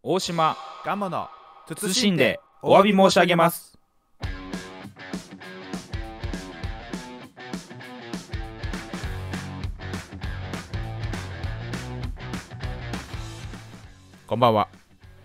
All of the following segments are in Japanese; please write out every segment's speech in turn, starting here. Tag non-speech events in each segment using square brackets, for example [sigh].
大島ガモの謹んでお詫び申し上げますこんばんは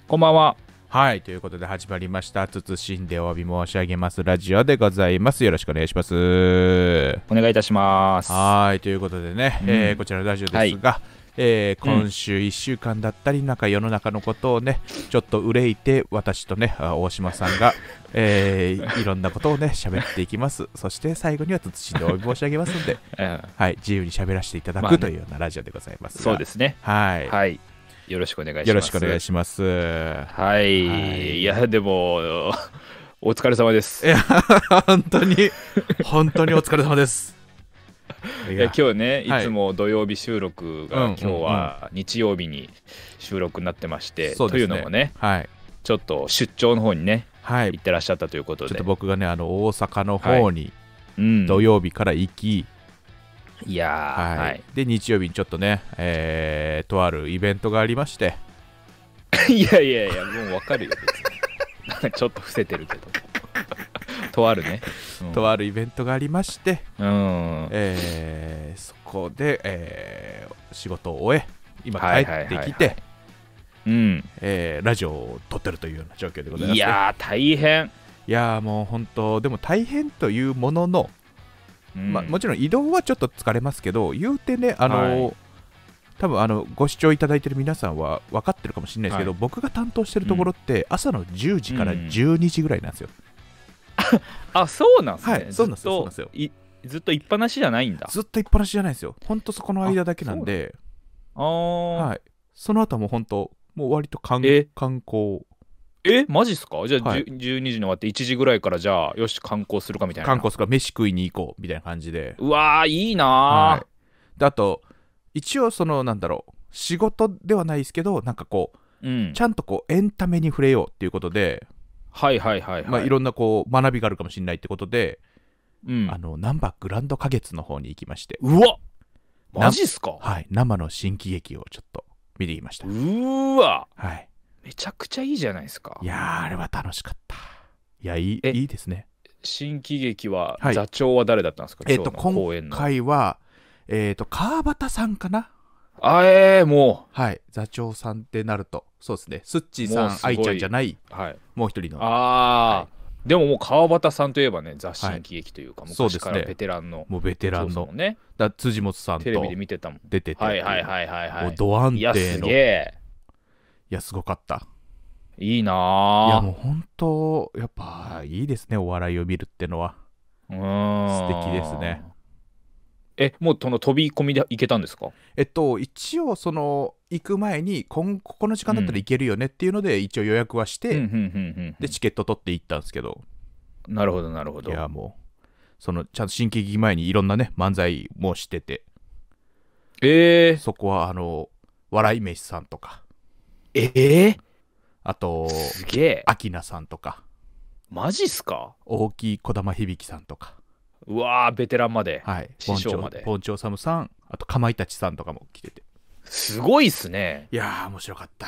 こんばんははいということで始まりました謹んでお詫び申し上げますラジオでございますよろしくお願いしますお願いいたしますはいということでね、うん、えー、こちらのラジオですが、はいえー、今週1週間だったり、なんか世の中のことをね、ちょっと憂いて、私とね、大島さんが、[laughs] えー、いろんなことをね、喋っていきます。そして最後には慎んでお詫び申し上げますんで、[laughs] はい、自由に喋らせていただく、というようなラジオでございます。そうですね。はい。はいよろしくお願いします。よろしくお願いします。はい。はい、いや、でも、お疲れ様です。いや、本当に、本当にお疲れ様です。いや今日ねいつも土曜日収録が、今日は日曜日に収録になってまして、うんうん、というのもね、はい、ちょっと出張の方にね、はい、行ってらっしゃったということでちょっと僕がねあの大阪の方に、う土曜日から行き、いやはい、はい、で日曜日にちょっとね、えー、とあるイベントがありまして [laughs] いやいやいやもうわかるよ別にちょっと伏せてるけどとあるね、[laughs] うん、とあるイベントがありまして、うんえー、そこで、えー、仕事を終え今帰ってきてラジオを撮ってるというような状況でございます、ね、いや大変いやもう本当でも大変というものの、うん、まもちろん移動はちょっと疲れますけど言うてねあの、はい多分あのご視聴いただいている皆さんは分かってるかもしれないですけど、はい、僕が担当してるところって朝の10時から12時ぐらいなんですよ。うん [laughs] あそうなんですね、そうなんですよずっとずっといっぱなしじゃないんだずっといっぱなしじゃないですよほんとそこの間だけなんでああはいその後もうほんともう割と観観光えマジっすかじゃあ、はい、12時に終わって1時ぐらいからじゃあよし観光するかみたいな観光するか飯食いに行こうみたいな感じでうわーいいなー、はい、であと一応そのなんだろう仕事ではないですけどなんかこう、うん、ちゃんとこうエンタメに触れようっていうことではいはいはい、はいまあ、いろんなこう学びがあるかもしれないってことで、うん、あの難波グランド花月の方に行きましてうわマジっすかはい生の新喜劇をちょっと見てきましたうわはいめちゃくちゃいいじゃないですかいやあれは楽しかったいやいいいいですね新喜劇は、はい、座長は誰だったんですか、えっ、ー、と今回はえっ、ー、と川端さんかなあえー、もうはい座長さんってなるとそうですねすっちーさん愛ちゃんじゃない、はい、もう一人のああ、はい、でももう川端さんといえばね雑誌の喜劇というか、そうですね、ベテランの、もうベテランのねだ辻元さんとテレビで見てたもん出ててはいはいはいはいはいもうド安定のいやすげえいやすごかったいいなあいやもう本当やっぱいいですねお笑いを見るってのは素敵ですねえもうその飛び込みで行けたんですかえっと一応その行く前にんここの時間だったらいけるよねっていうので、一応予約はして、でチケット取って行ったんですけどなるほどなるほどいやもうそのちゃんと新喜劇前にいろんなね漫才もしててええー、そこはあの笑い飯さんとかええー、あとすげえアキナさんとかマジっすか大い児玉響さんとかうわーベテランまで、はい、師匠までポンチョサムさんあとかまいたちさんとかも来ててすごいっすねいやー面白かった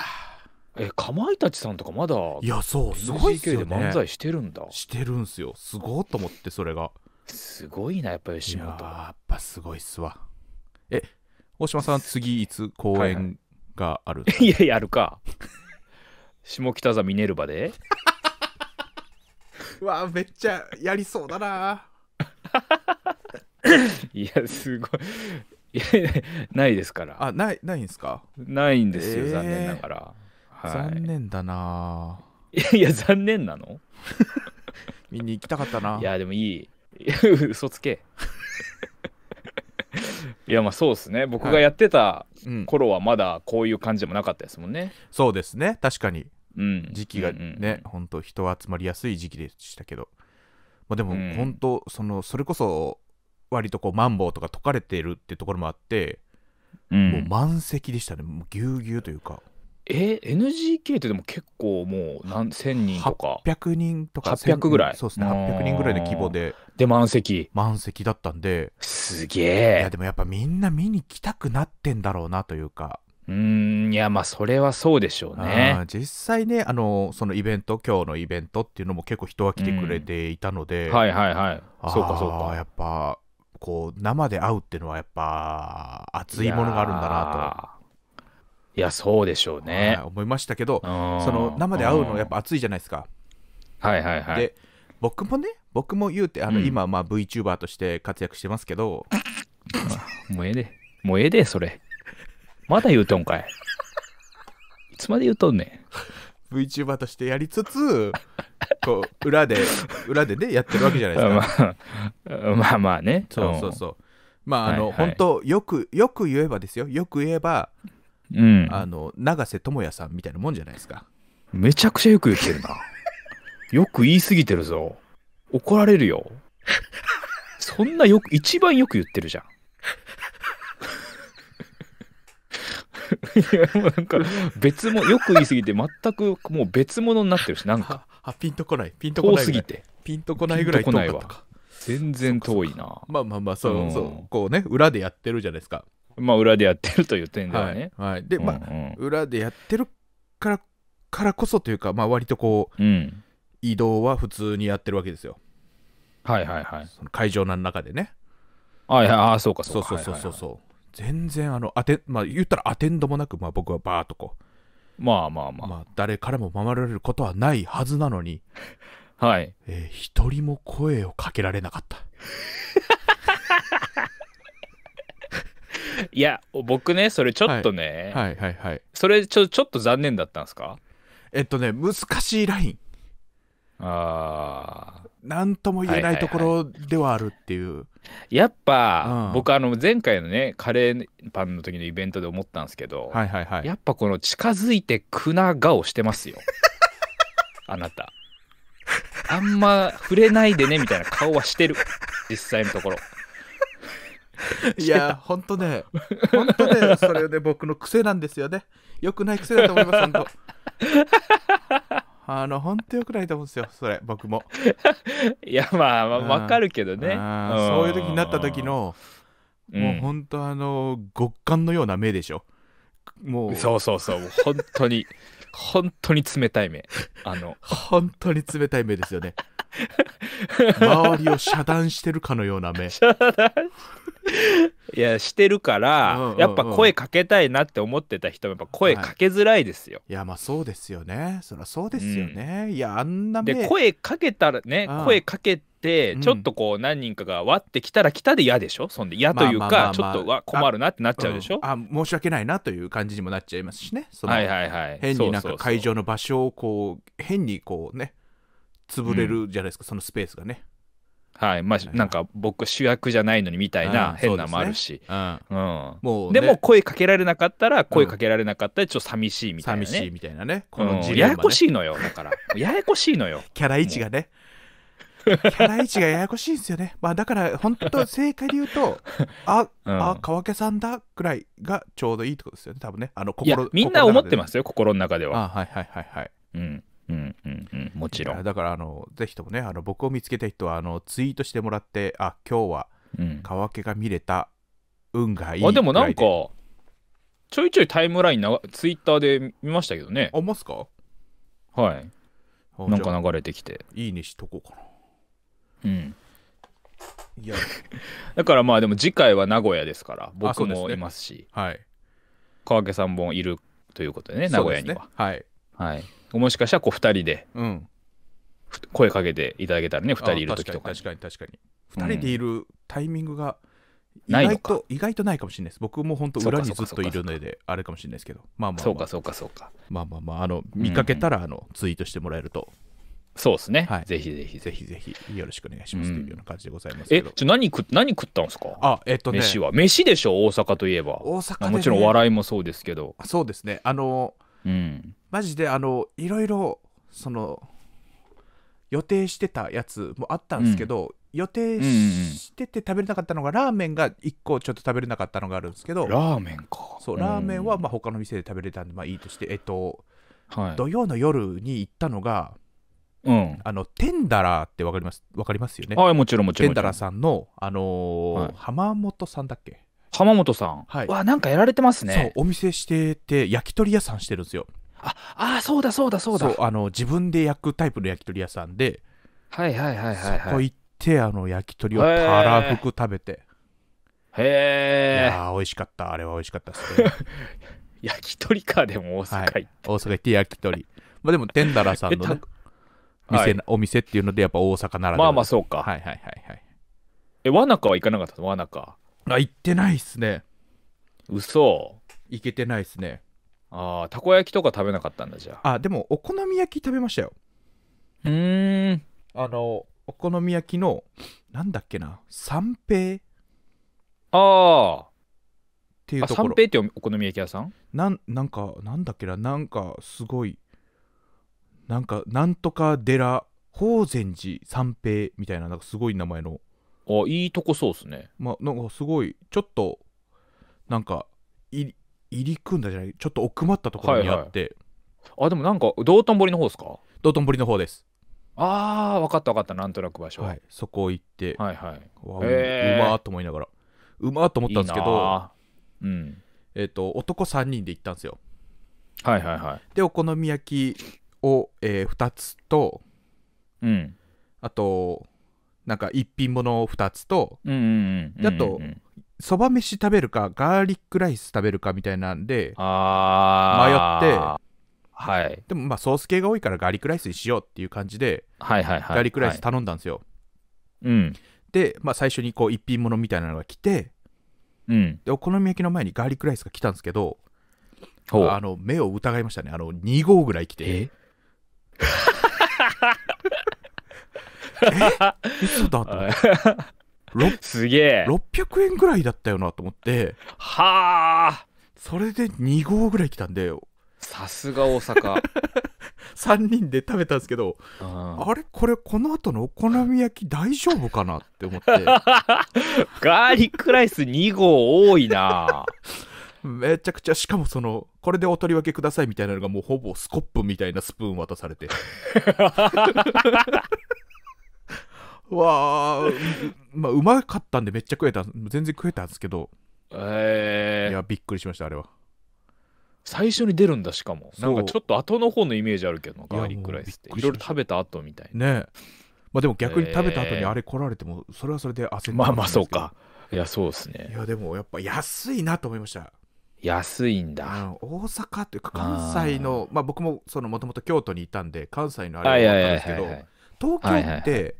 えかまいたちさんとかまだいやそうすごいっすよ、ね、で漫才してるんだしてるんすよすごいと思ってそれがすごいなやっぱ吉本やっぱすごいっすわえ大島さん次いつ公演がある、[laughs] いややるか下北沢ミネルバで [laughs] わあめっちゃやりそうだな [laughs] いやすごいいやないですからあないないんですかないんですよ、えー、残念ながら、はい、残念だないや残念なの [laughs] 見に行きたかったないやでもいい [laughs] 嘘つけいやまあそうですね僕がやってた頃はまだこういう感じでもなかったですもんね、はいうん、そうですね確かに、うん、時期がね、本当、うん、ほんと人集まりやすい時期でしたけどまあ、でも本当、うん、そのそれこそ割とこうマンボウとか解かれてるっていうところもあって、うん、もう満席でしたねもうぎゅうぎゅうというかえ NGK ってでも結構もう何千人とか800人とか800ぐらいそうですね800人ぐらいの規模でで満席満席だったんですげえいやでもやっぱみんな見に来たくなってんだろうなというかうんいやまあそれはそうでしょうね実際ねあのそのイベント今日のイベントっていうのも結構人は来てくれていたので、うん、はいはいはいそうかそうかやっぱこう生で会うっていうのはやっぱ熱いものがあるんだなといやそうでしょうね、はい、思いましたけどその生で会うのやっぱ熱いじゃないですかはいはいはいで僕もね僕も言うてあの、うん、今まあ VTuber として活躍してますけど [laughs] もうええでもうええでそれまだ言うとんかい。いつまで言うとんねん。VTuber としてやりつつ、こう、裏で、裏でね、やってるわけじゃないですか。まあ、まあ、まあね。そうそうそう。まあ、あの、はいはい、本当よく、よく言えばですよ。よく言えば、うん、あの、永瀬智也さんみたいなもんじゃないですか。めちゃくちゃよく言ってるな。よく言いすぎてるぞ。怒られるよ。そんなよく、一番よく言ってるじゃん。いやもうなんか別もよく言い過ぎて全くもう別物になってるしなんかあピンとこないピンとこない遠すぎてピンとこないぐらい遠かったか全然遠いなまあまあまあそう,、そうこうね裏でやってるじゃないですかまあ裏でやってるという点ではね、はい、はい、で、うんうん、まあ裏でやってるからからこそというかまあ割とこう、うん、移動は普通にやってるわけですよはいはいはいその会場の中でねはいはいああそうかそうかそうそうそうそう、はいはいはい全然あのアテまあ言ったらアテンドもなく、まあ、僕はバーっとこうまあまあまあ、まあ、誰からも守られることはないはずなのにはい、えー、一人も声をかけられなかった [laughs] いや僕ねそれちょっとね、はい、はいはいはい、はいそれちょちょっと残念だったんですかえっとね難しいラインああ何とも言えないところではあるっていう、はいはいはいやっぱ、うん僕あの前回のねカレーパンの時のイベントで思ったんですけど、はいはいはい。やっぱこの近づいてくな顔してますよ [laughs] あなたあんま触れないでねみたいな顔はしてる実際のところ [laughs] いや、ほんとね、ほんとね、それね、僕の癖なんですよね。よくない癖だと思います、ほんと。あの、本当よくないと思うんですよ、それ、僕も。[laughs] いや、まあ、わ、まあ、かるけどね、そういう時になった時の、もう本当あの、極寒のような目でしょ。もう。そうそうそう、本当に、本当に冷たい目。あの、[laughs] 本当に冷たい目ですよね。[laughs] 周りを遮断してるかのような目いやしてるから、うんうんうん、やっぱ声かけたいなって思ってた人もやっぱ声かけづらいですよ、はい、いやまあそうですよねそりゃそうですよね、うん、いやあんな目で声かけたらね、声かけてちょっとこう何人かが割ってきたら来たで嫌でしょそんで嫌というか、まあまあまあまあ、ちょっと困るなってなっちゃうでしょあ、うん、申し訳ないなという感じにもなっちゃいますしねはいはいはい変になんか会場の場所をこう変にこうね潰れるじゃないですか、うん、そのスペースがね。はいまあ、なんか僕主役じゃないのにみたいな変なもあるし、うんうで、んもでも声かけられなかったら声かけられなかったらちょっと寂しいみたいな、ね、寂しいみたいなねこの、ねうん、ややこしいのよだからややこしいのよ [laughs] キャラ位置がねキャラ位置がややこしいんですよねまあだから本当正解で言うと [laughs] あ、うん、あ川家さんだくらいがちょうどいいってことですよね多分ねあの心みんな思ってますよ心の中でははいはいはいはいうんうんうんうん、もちろん。だからあの、ぜひともね、あの僕を見つけた人はあのツイートしてもらって、あ今日は川家が見れた、運がいいで、あでもなんか、ちょいちょいタイムラインな、ツイッターで見ましたけどね。あ、ますかはい。なんか流れてきて。いいねしとこうかな。うん。いや [laughs] だからまあでも次回は名古屋ですから僕もいますし、ね、はい、川家さんもいるということでね名古屋には、ね、はいはい、もしかしたらこう2人でうん声かけていただけたらね2人いる時とか確かに確かに確かに2人でいるタイミングが意ないの外と意外とないかもしれないです僕も本当裏にずっといるのであれかもしれないですけどまあまあ、まあ、そうかそうかそうかまあまあまああの見かけたらあのツイートしてもらえると、そうですね、はいぜひぜひぜひぜひよろしくお願いしますというような感じでございますけえど、じゃ何食何食ったんですかあえっとね飯は飯でしょ大阪といえば大阪で、ね、もちろん笑いもそうですけどそうですねあのうんマジであのいろいろその予定してたやつもあったんですけど、うん、予定してて食べれなかったのが、ラーメンが1個ちょっと食べれなかったのがあるんですけどラーメンかそうラーメンはまあ他の店で食べれたんでまあいいとしてえっと、はい、土曜の夜に行ったのが、うん、あのテンダラーってわかりますわかりますよねはいもちろんもちろんテンダラーさんのあのーはい、浜本さんだっけ浜本さん、はい、わなんかやられてますねそうお店してて焼き鳥屋さんしてるんですよああそうだそうだそうだあの自分で焼くタイプの焼き鳥屋さんではいはいはいはい、はい、そこ行ってあの焼き鳥をたらふく食べてへえいや美味しかったあれは美味しかったっすね [laughs] 焼き鳥かでも大阪行って、はい、大阪行って焼き鳥まあでも天だらさんの、ね、店、はい、お店っていうのでやっぱ大阪ならではまあまあそうかはいはいはいはいえわなかは行かなかったわなかあ行ってないっすね嘘行けてないっすねああたこ焼きとか食べなかったんだじゃああでもお好み焼き食べましたようんあのお好み焼きのなんだっけな三平ああっていうところ三平ってお好み焼き屋さんなんなんかなんだっけななんかすごいなんかなんとか寺法善寺三平みたいななんかすごい名前のあいいとこそうっすねまあなんかすごいちょっとなんかい入り組んだじゃないちょっと奥まったところにあって、はいはい、あでもなんか道頓堀の方ですか道頓堀の方ですああ分かった分かったなんとなく場所、はい、そこ行ってはいはいううまーと思いながらうまーと思ったんですけどうんえーと、男3人で行ったんですよはいはいはいでお好み焼きを、えー、2つと、うん、あとなんか一品物を2つと、うううあと、ううそば飯食べるかガーリックライス食べるかみたいなんで迷ってはい、でもまあソース系が多いからガーリックライスにしようっていう感じで、はいはいはい、ガーリックライス頼んだんですよ、はい、うん、で、まあ、最初にこう一品物みたいなのが来て、うん、でお好み焼きの前にガーリックライスが来たんですけどあの目を疑いましたねあの2合ぐらい来てええ嘘だと [laughs] すげえ600円ぐらいだったよなと思ってはあそれで2合ぐらい来たんでさすが大阪3 [laughs] 人で食べたんですけど、うん、あれこれこの後のお好み焼き大丈夫かなって思って [laughs] ガーリックライス2合多いな [laughs] めちゃくちゃしかもそのこれでお取り分けくださいみたいなのがもうほぼスコップみたいなスプーン渡されてわあ、まあ、うまかったんでめっちゃ食えた、全然食えたんですけど、えいー、や、びっくりしました、あれは。最初に出るんだしかもなんかちょっと後の方のイメージあるけどガーリックライスっていいろいろ食べた後みたいなねえ。まあでも逆に食べた後にあれ来られても、それはそれで焦ってまあまあそうか。いやそうですいねや、でもやっぱ安いなと思いました。安いんだ大阪というか関西のまあ僕もそのもともと京都にいたんで関西のあれだったんですけどはい東京って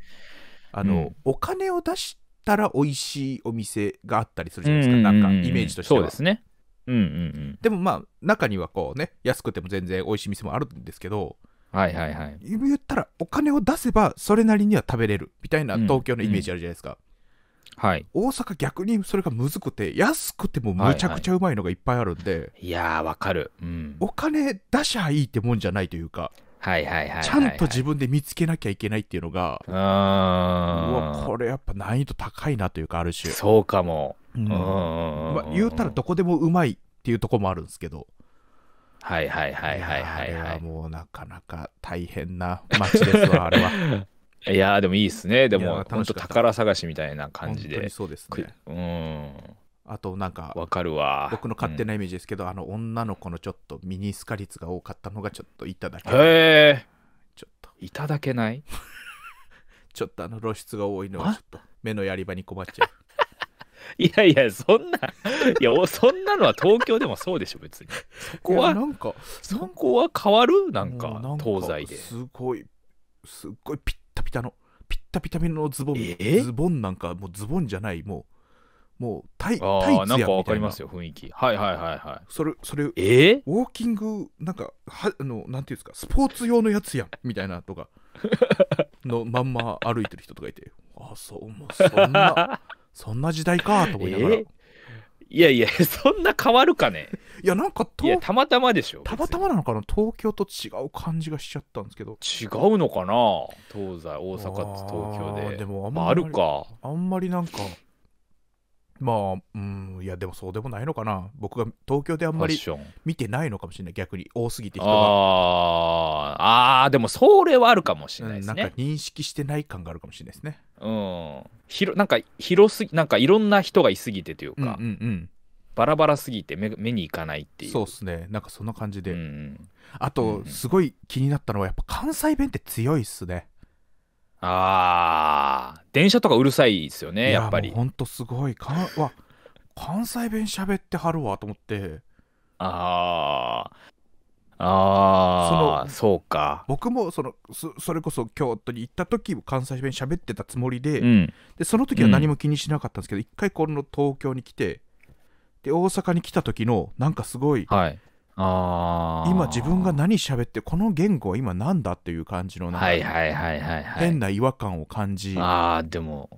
あの、うん、お金を出したら美味しいお店があったりするじゃないですか、うんうんうんうん、なんかイメージとしては。そうですねうんうんうん、でもまあ中にはこうね安くても全然美味しい店もあるんですけど、はいはいはい、言ったらお金を出せばそれなりには食べれるみたいな東京のイメージあるじゃないですか、うんうん、はい、大阪逆にそれがむずくて安くてもむちゃくちゃうまいのがいっぱいあるんで、はいはい、いやーわかる、うん、お金出しゃいいってもんじゃないというかはいはいはい、ちゃんと自分で見つけなきゃいけないっていうのが、うわ、これやっぱ難易度高いなというか、ある種。そうかも。うん、まあ、言うたらどこでもうまいっていうとこもあるんですけど。はいはいはいはいはい、はあもうなかなか大変な街ですわ、あれは。[laughs] いやでもいいっすね。でも、本当宝探しみたいな感じで。そうですね。うん。あとなんかわかるわ僕の勝手なイメージですけど、うん、あの女の子のちょっとミニスカ率が多かったのがちょっといただけないへえちょっといただけない [laughs] ちょっとあの露出が多いのはちょっと目のやり場に困っちゃう [laughs] いやいやそんな [laughs] いやそんなのは東京でもそうでしょ別にそこはなんかそこは変わるなんか東西ですごいすごいピッタピタのピッタピタのズボン、ズボンなんかもうズボンじゃないもうもうタイタイツやみたいな。わかりますよ、雰囲気。はいはいはいはい。それ、それ、えー、ウォーキング、なんか、はあのなんていうんですか、スポーツ用のやつやん、みたいなとか、のまんま歩いてる人とかいて、[laughs] あ、そう、もうそんな、そんな時代か、と思いながら。えー、いやいや、そんな変わるかね。いや、なんかたまたまでしょ。たまたまなのかな、東京と違う感じがしちゃったんですけど。違うのかな、東西、大阪と東京で。でもあんまり、あるか。あんまりなんか。まあ、うん、いや、でもそうでもないのかな。僕が東京であんまり見てないのかもしれない、逆に多すぎて人が。ああ、でもそれはあるかもしれないですね、うん、なんか認識してない感があるかもしれないですね。うん。なんか広すぎ、なんかいろんな人がいすぎてというか、うんうんうん、バラバラすぎて目目にいかないっていう。そうですね、なんかそんな感じで。うんうん、あと、すごい気になったのは、やっぱ関西弁って強いっすね。ああ電車とかうるさいですよねやっぱりほんとすごいかわ関西弁喋ってはるわと思ってああああそうか僕もそのそれこそ京都に行った時関西弁喋ってたつもりでうん、でその時は何も気にしなかったんですけど、うん、一回この東京に来てで大阪に来た時のなんかすごい、はい、あ今自分が何喋ってこの言語は今なんだっていう感じのははいはいはい、はい、変な違和感を感じああでも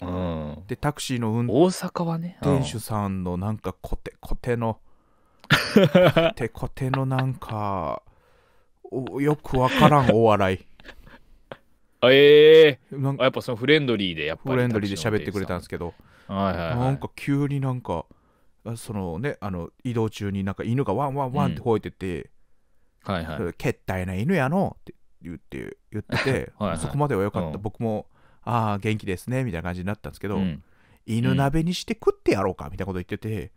うんでタクシーの運大阪はね、うん、店主さんのなんかコテコテの [laughs] コテコテのなんかおよくわからんお笑いえ [laughs] えー、なんかやっぱそのフレンドリーでやっぱフレンドリーで喋ってくれたんですけど、はいはいはい、なんか急になんかそのねあの移動中になんか犬がワンワンワンって吠えてて「はいはい、けったいな犬やの」って言って言ってて [laughs] はい、そこまでは良かった、うん、僕も「ああ元気ですね」みたいな感じになったんですけど、うん、犬鍋にして食ってやろうかみたいなこと言ってて。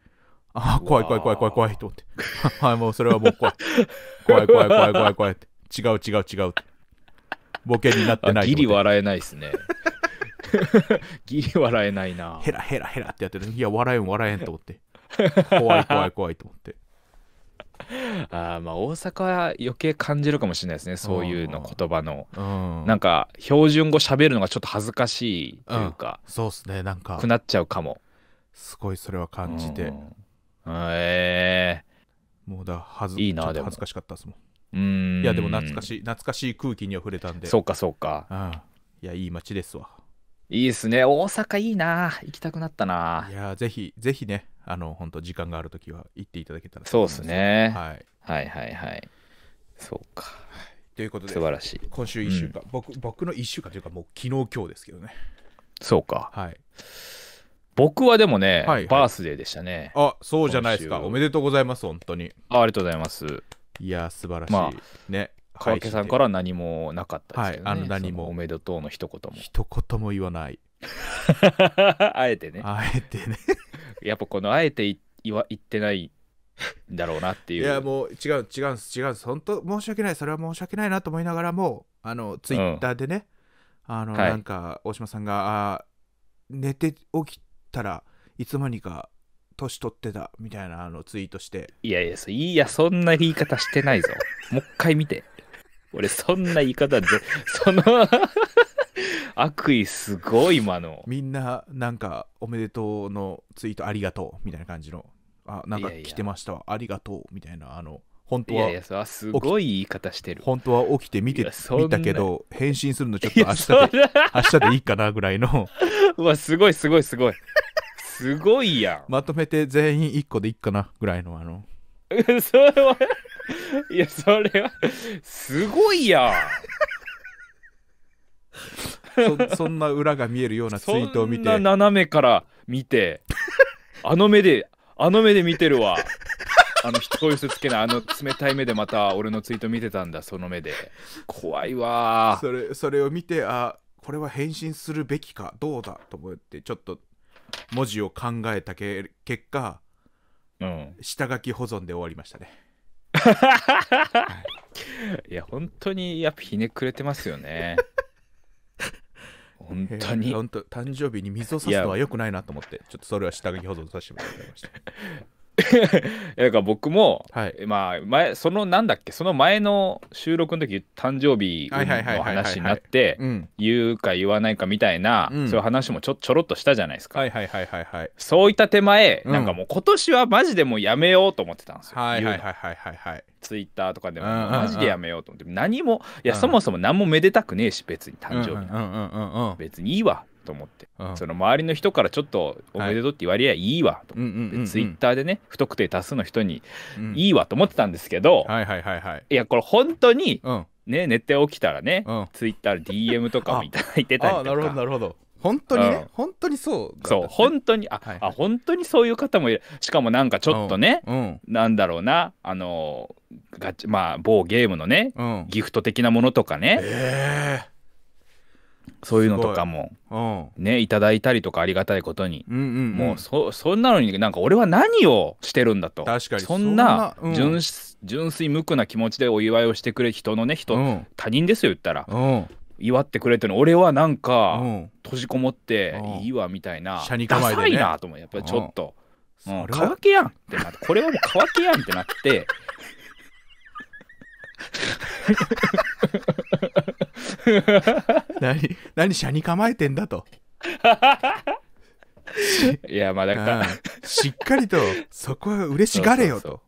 ああ怖い怖い怖い怖い怖いと思って [laughs] はいもうそれはもう怖い怖い怖い怖い怖い怖いって違う違う違うボケになってないギリ笑えないですね [laughs] ギリ笑えないなヘラヘラヘラってやってるいや笑えん笑えんと思って怖い怖い怖いと思って [laughs] あまあ大阪は余計感じるかもしれないですねそういうの言葉の、うん、なんか標準語喋るのがちょっと恥ずかしいというか、うん、そうっすねなんかくなっちゃうかもすごいそれは感じて、うん、ええー、もうだ恥ずいいなでも恥ずかしかったですもんうんいやでも懐かしい懐かしい空気に溢れたんでそうかそうか、うん、いやいい街ですわいいっすね大阪いいな行きたくなったないやぜひぜひねあの本当時間がある時は行っていただけたらそうですね、はい、はいはいはいそうかということで素晴らしい今週1週間、うん、僕僕の1週間というかもう昨日今日ですけどねそうかはい僕はでもね、はいはい、バースデーでしたねあそうじゃないですかおめでとうございます本当にあありがとうございますいや素晴らしい、まあ、ね川家さんから何もなかったですけど、ね、はい、あの何もおめでとうの一言も一言も言わない [laughs] あえてね。あえてね。やっぱこのあえて言わ言ってないだろうなっていう。いやもう違う違う違う本当申し訳ないそれは申し訳ないなと思いながらもあのツイッターでね、うん、あの、はい、なんか大島さんがあ寝て起きたらいつ間にか年取ってたみたいなあのツイートしていやいやそいやそんな言い方してないぞもう一回見て俺そんな言い方でその [laughs] 悪意すごい今のみんななんかおめでとうのツイートありがとうみたいな感じのあなんか来てましたわありがとうみたいなあの本当はいやいやすごい言い方してる本当は起きて見て見たけど返信するのちょっと明日で明日でいいかなぐらいの [laughs] うわすごいすごいすごいすごいやんまとめて全員1個でいいかなぐらいのあの [laughs] それはいやそれはすごいやんそ [laughs] そんな裏が見えるようなツイートを見てそんな斜めから見てあの目であの目で見てるわあの人寄せつけないあの冷たい目でまた俺のツイート見てたんだその目で怖いわそれそれを見てあこれは返信するべきかどうだと思ってちょっと文字を考えたけ結果、うん、下書き保存で終わりましたね [laughs] いや本当にやっぱひねくれてますよね本当に。本当誕生日に水を差すのはよくないなと思って、ちょっとそれは下書き保存させてもらいました。だか僕も、はい、まあ前そのなんだっけその前の収録の時誕生日の話になって言うか言わないかみたいな、うん、そういう話もちょちょろっとしたじゃないですか、はいはいはいはい、そういった手前、うん、なんかもう今年はマジでもうやめようと思ってたんですよ、はいはいはいはいはいツイッターとかでもマジでやめようと思って、何もいや、そもそも何もめでたくねえし別に誕生日、うんうん、別にいいわと思って、うん、その周りの人からちょっとおめでとうって言われりゃいいわと、はい、ツイッターでね不特定多数の人にいいわと思ってたんですけど、いやこれ本当に、ね、寝て起きたらね、うん、ツイッターで DM とかもいただいてたりとかなるほどなるほど本当にね、うん、本当にそう、ね、そう本当にあはいはい、あ本当にそういう方もいるしかもなんかちょっとね、うん、なんだろうなあのガチまあ某ゲームのね、うん、ギフト的なものとかね、えー、そういうのとかもねいただいたりとかありがたいことに、うんうんうん、もうそそんなのになんか俺は何をしてるんだと確かにそんな純うん、純粋無垢な気持ちでお祝いをしてくれる人のね人、他人ですよ言ったら、祝ってくれてるの俺はなんか閉じこもっていいわみたいな、ダサいなと思うやっぱりちょっと。うん、乾けやんってなってこれはもう乾けやんってなって [laughs] 何何車に構えてんだと [laughs] いやまあだからしっかりとそこは嬉しがれよと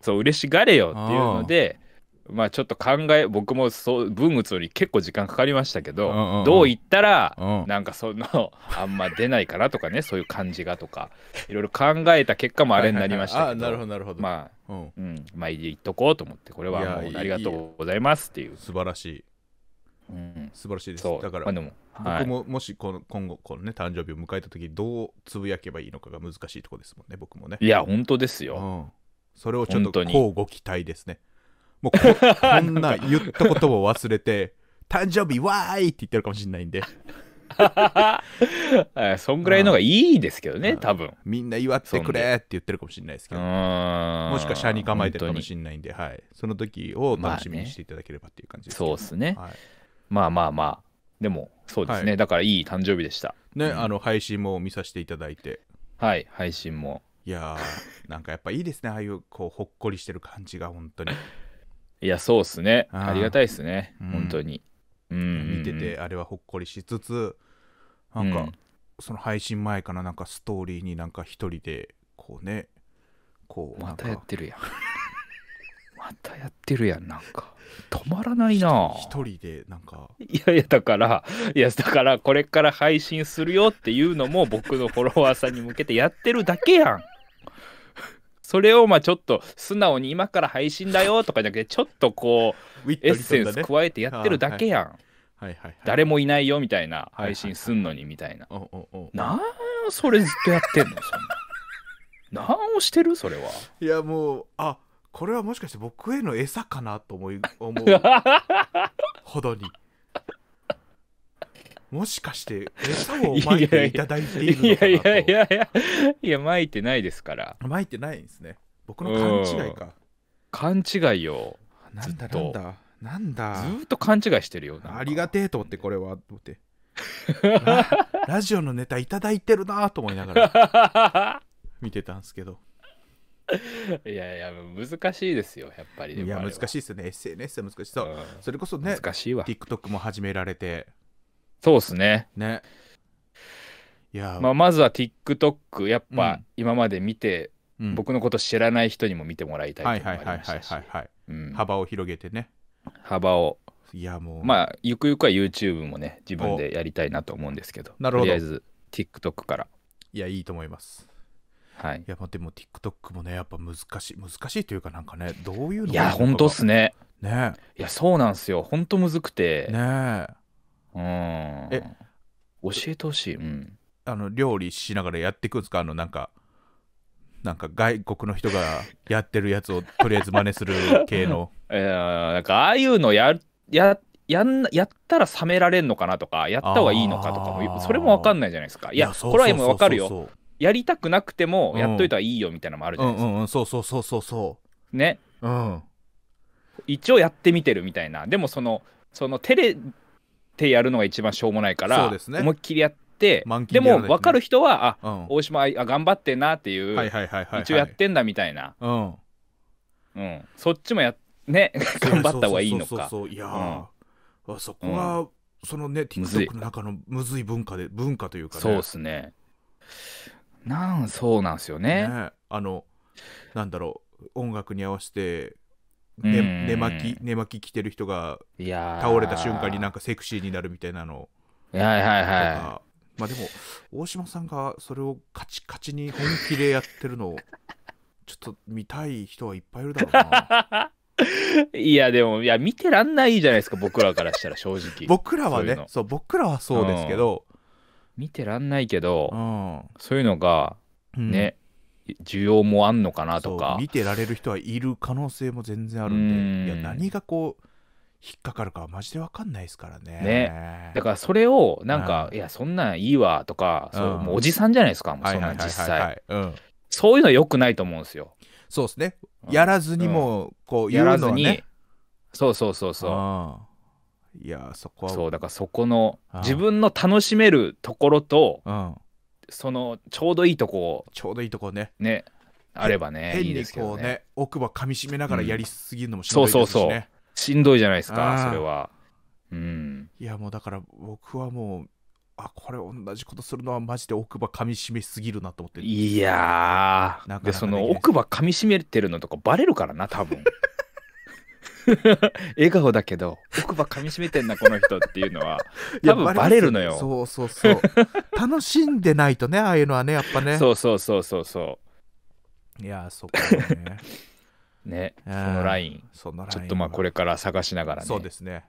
そう嬉しがれよっていうのでまあちょっと考え僕もそう文物つより結構時間かかりましたけど、うんうん、どう言ったら、うん、なんかその [laughs] あんま出ないからとかねそういう感じがとかいろいろ考えた結果もあれになりましたけど、はいはい、なるほどなるほどまあ、うん、うん、まあ言っとこうと思ってこれはもうありがとうございますっていう素晴らしい、うん、素晴らしいですだから、まあ、でも僕ももしこの今後この、ね、誕生日を迎えた時どうつぶやけばいいのかが難しいとこですもんね僕もねいや本当ですよ、うん、それをちょっとこうご期待ですねもうこ [laughs] こんな言ったことを忘れて、誕生日わーいって言ってるかもしれないんで。[laughs] そんぐらいのがいいですけどね、多分みんな祝ってくれって言ってるかもしれないですけど、もしかしゃに構えてるかもしれないんで、はい、その時を楽しみにしていただければっていう感じです、ねまあね、そうですね、はい、まあまあまあ、でもそうですね、はい、だからいい誕生日でした。ね、うん、あの配信も見させていただいて、はい、配信も。いやー、なんかやっぱいいですね、ああいうこうほっこりしてる感じが、本当に。いやそうっすねありがたいっすね、うん、本当に、うん、見ててあれはほっこりしつつなんか、うん、その配信前からなんかストーリーになんか一人でこうねこうまたやってるやん [laughs] またやってるやんなんか止まらないな一人でなんかいやいやだからいやだからこれから配信するよっていうのも僕のフォロワーさんに向けてやってるだけやんそれをまあちょっと素直に今から配信だよとかじゃなくてちょっとこう、[laughs] エッセンス加えてやってるだけやん。はいはい誰もいないよみたいな配信すんのにみたいな。なあそれずっとやってんのそんな。なんをしてるそれは。いやもうあこれはもしかして僕への餌かなと思い思う [laughs] ほどに。もしかして餌をまいていただいているのかないやいやいやいやまいてないですからまいてないんですね僕の勘違いか勘違いよなんだなんだなんだずっと勘違いしてるよなありがてえと思ってこれは思ってラジオのネタ頂いてるなと思いながら [laughs] 見てたんですけどいやいや難しいですよやっぱりいや難しいですよね SNS は難しそう、うん、それこそね難しいわ TikTok も始められてそうですね。ね。いや、まあ、まずは TikTok やっぱ今まで見て、うん、僕のこと知らない人にも見てもらいたいと思いましたし幅を広げてね幅をいやもうまあゆくゆくは YouTube もね自分でやりたいなと思うんですけどなるほどとりあえず TikTok からいやいいと思いますはいいやまあでも TikTok もねやっぱ難しい難しいというかなんかねどういうのいや本当っすねねいやそうなんすよ本当むずくてねええ教えてほしい、うん、あの料理しながらやっていくんですかあのなんかなんか外国の人がやってるやつをとりあえず真似する系の [laughs] いやなんかああいうのやややんやったら冷められんのかなとかやった方がいいのかとかもそれも分かんないじゃないですかいやこれは今分かるよやりたくなくてもやっといたらいいよみたいなのもあるじゃないですか、うんうん、うん、そうそうそうそうそうねうん一応やってみてるみたいなでもそのそのテレってやるのが一番しょうもないから、ね、思いっきりやって、ね、でも分かる人はあ、うん、大島あ頑張ってんなっていう、一応やってんだみたいな、うん、うん、そっちもやね頑張った方がいいのかいや、うそこが、そのね TikTok の中のむずい文化で文化というかねそうっすねなんそうなんですよね、ね、あのなんだろう音楽に合わせてね、寝巻き寝巻き着てる人が倒れた瞬間になんかセクシーになるみたいなのはいはいはいまあでも大島さんがそれをカチカチに本気でやってるのをちょっと見たい人はいっぱいいるだろうな [laughs] い。や、でも、いや、見てらんないじゃないですか、僕らからしたら正直。[laughs] 僕らはそううねそう僕らはそうですけど見てらんないけど、うんそういうのが、うんね、需要もあんのかなとか見てられる人はいる可能性も全然あるんでいや何がこう引っかかるかはマジで分かんないですからね。ねだからそれをなんか、うん、いやそんなんいいわとか、うん、そうもうおじさんじゃないですかもうそんなん実際そういうのはよくないと思うんですよ。そうですねやらずにもうこう、うやらずにそうそうそうそう。いやそこはそうだからそこの自分の楽しめるところと、うんそのちょうどいいとこちょうどいいとこねねあればね変にこうね、ね、奥歯噛みしめながらやりすぎるのもしんどいですし、ねうん、そうそうそうしんどいじゃないですかそれはうんいやもうだから僕はもうあこれ同じことするのはマジで奥歯噛みしめすぎるなと思っていやーでその奥歯噛みしめてるのとかバレるからな多分笑顔だけど奥歯噛みしめてんなこの人っていうのは多分バレるのよそうそうそう [laughs] 楽しんでないとねああいうのはねやっぱねそうそうそうそうそういやそこね [laughs] ねそのラインちょっとまあこれから探しながらねそうですね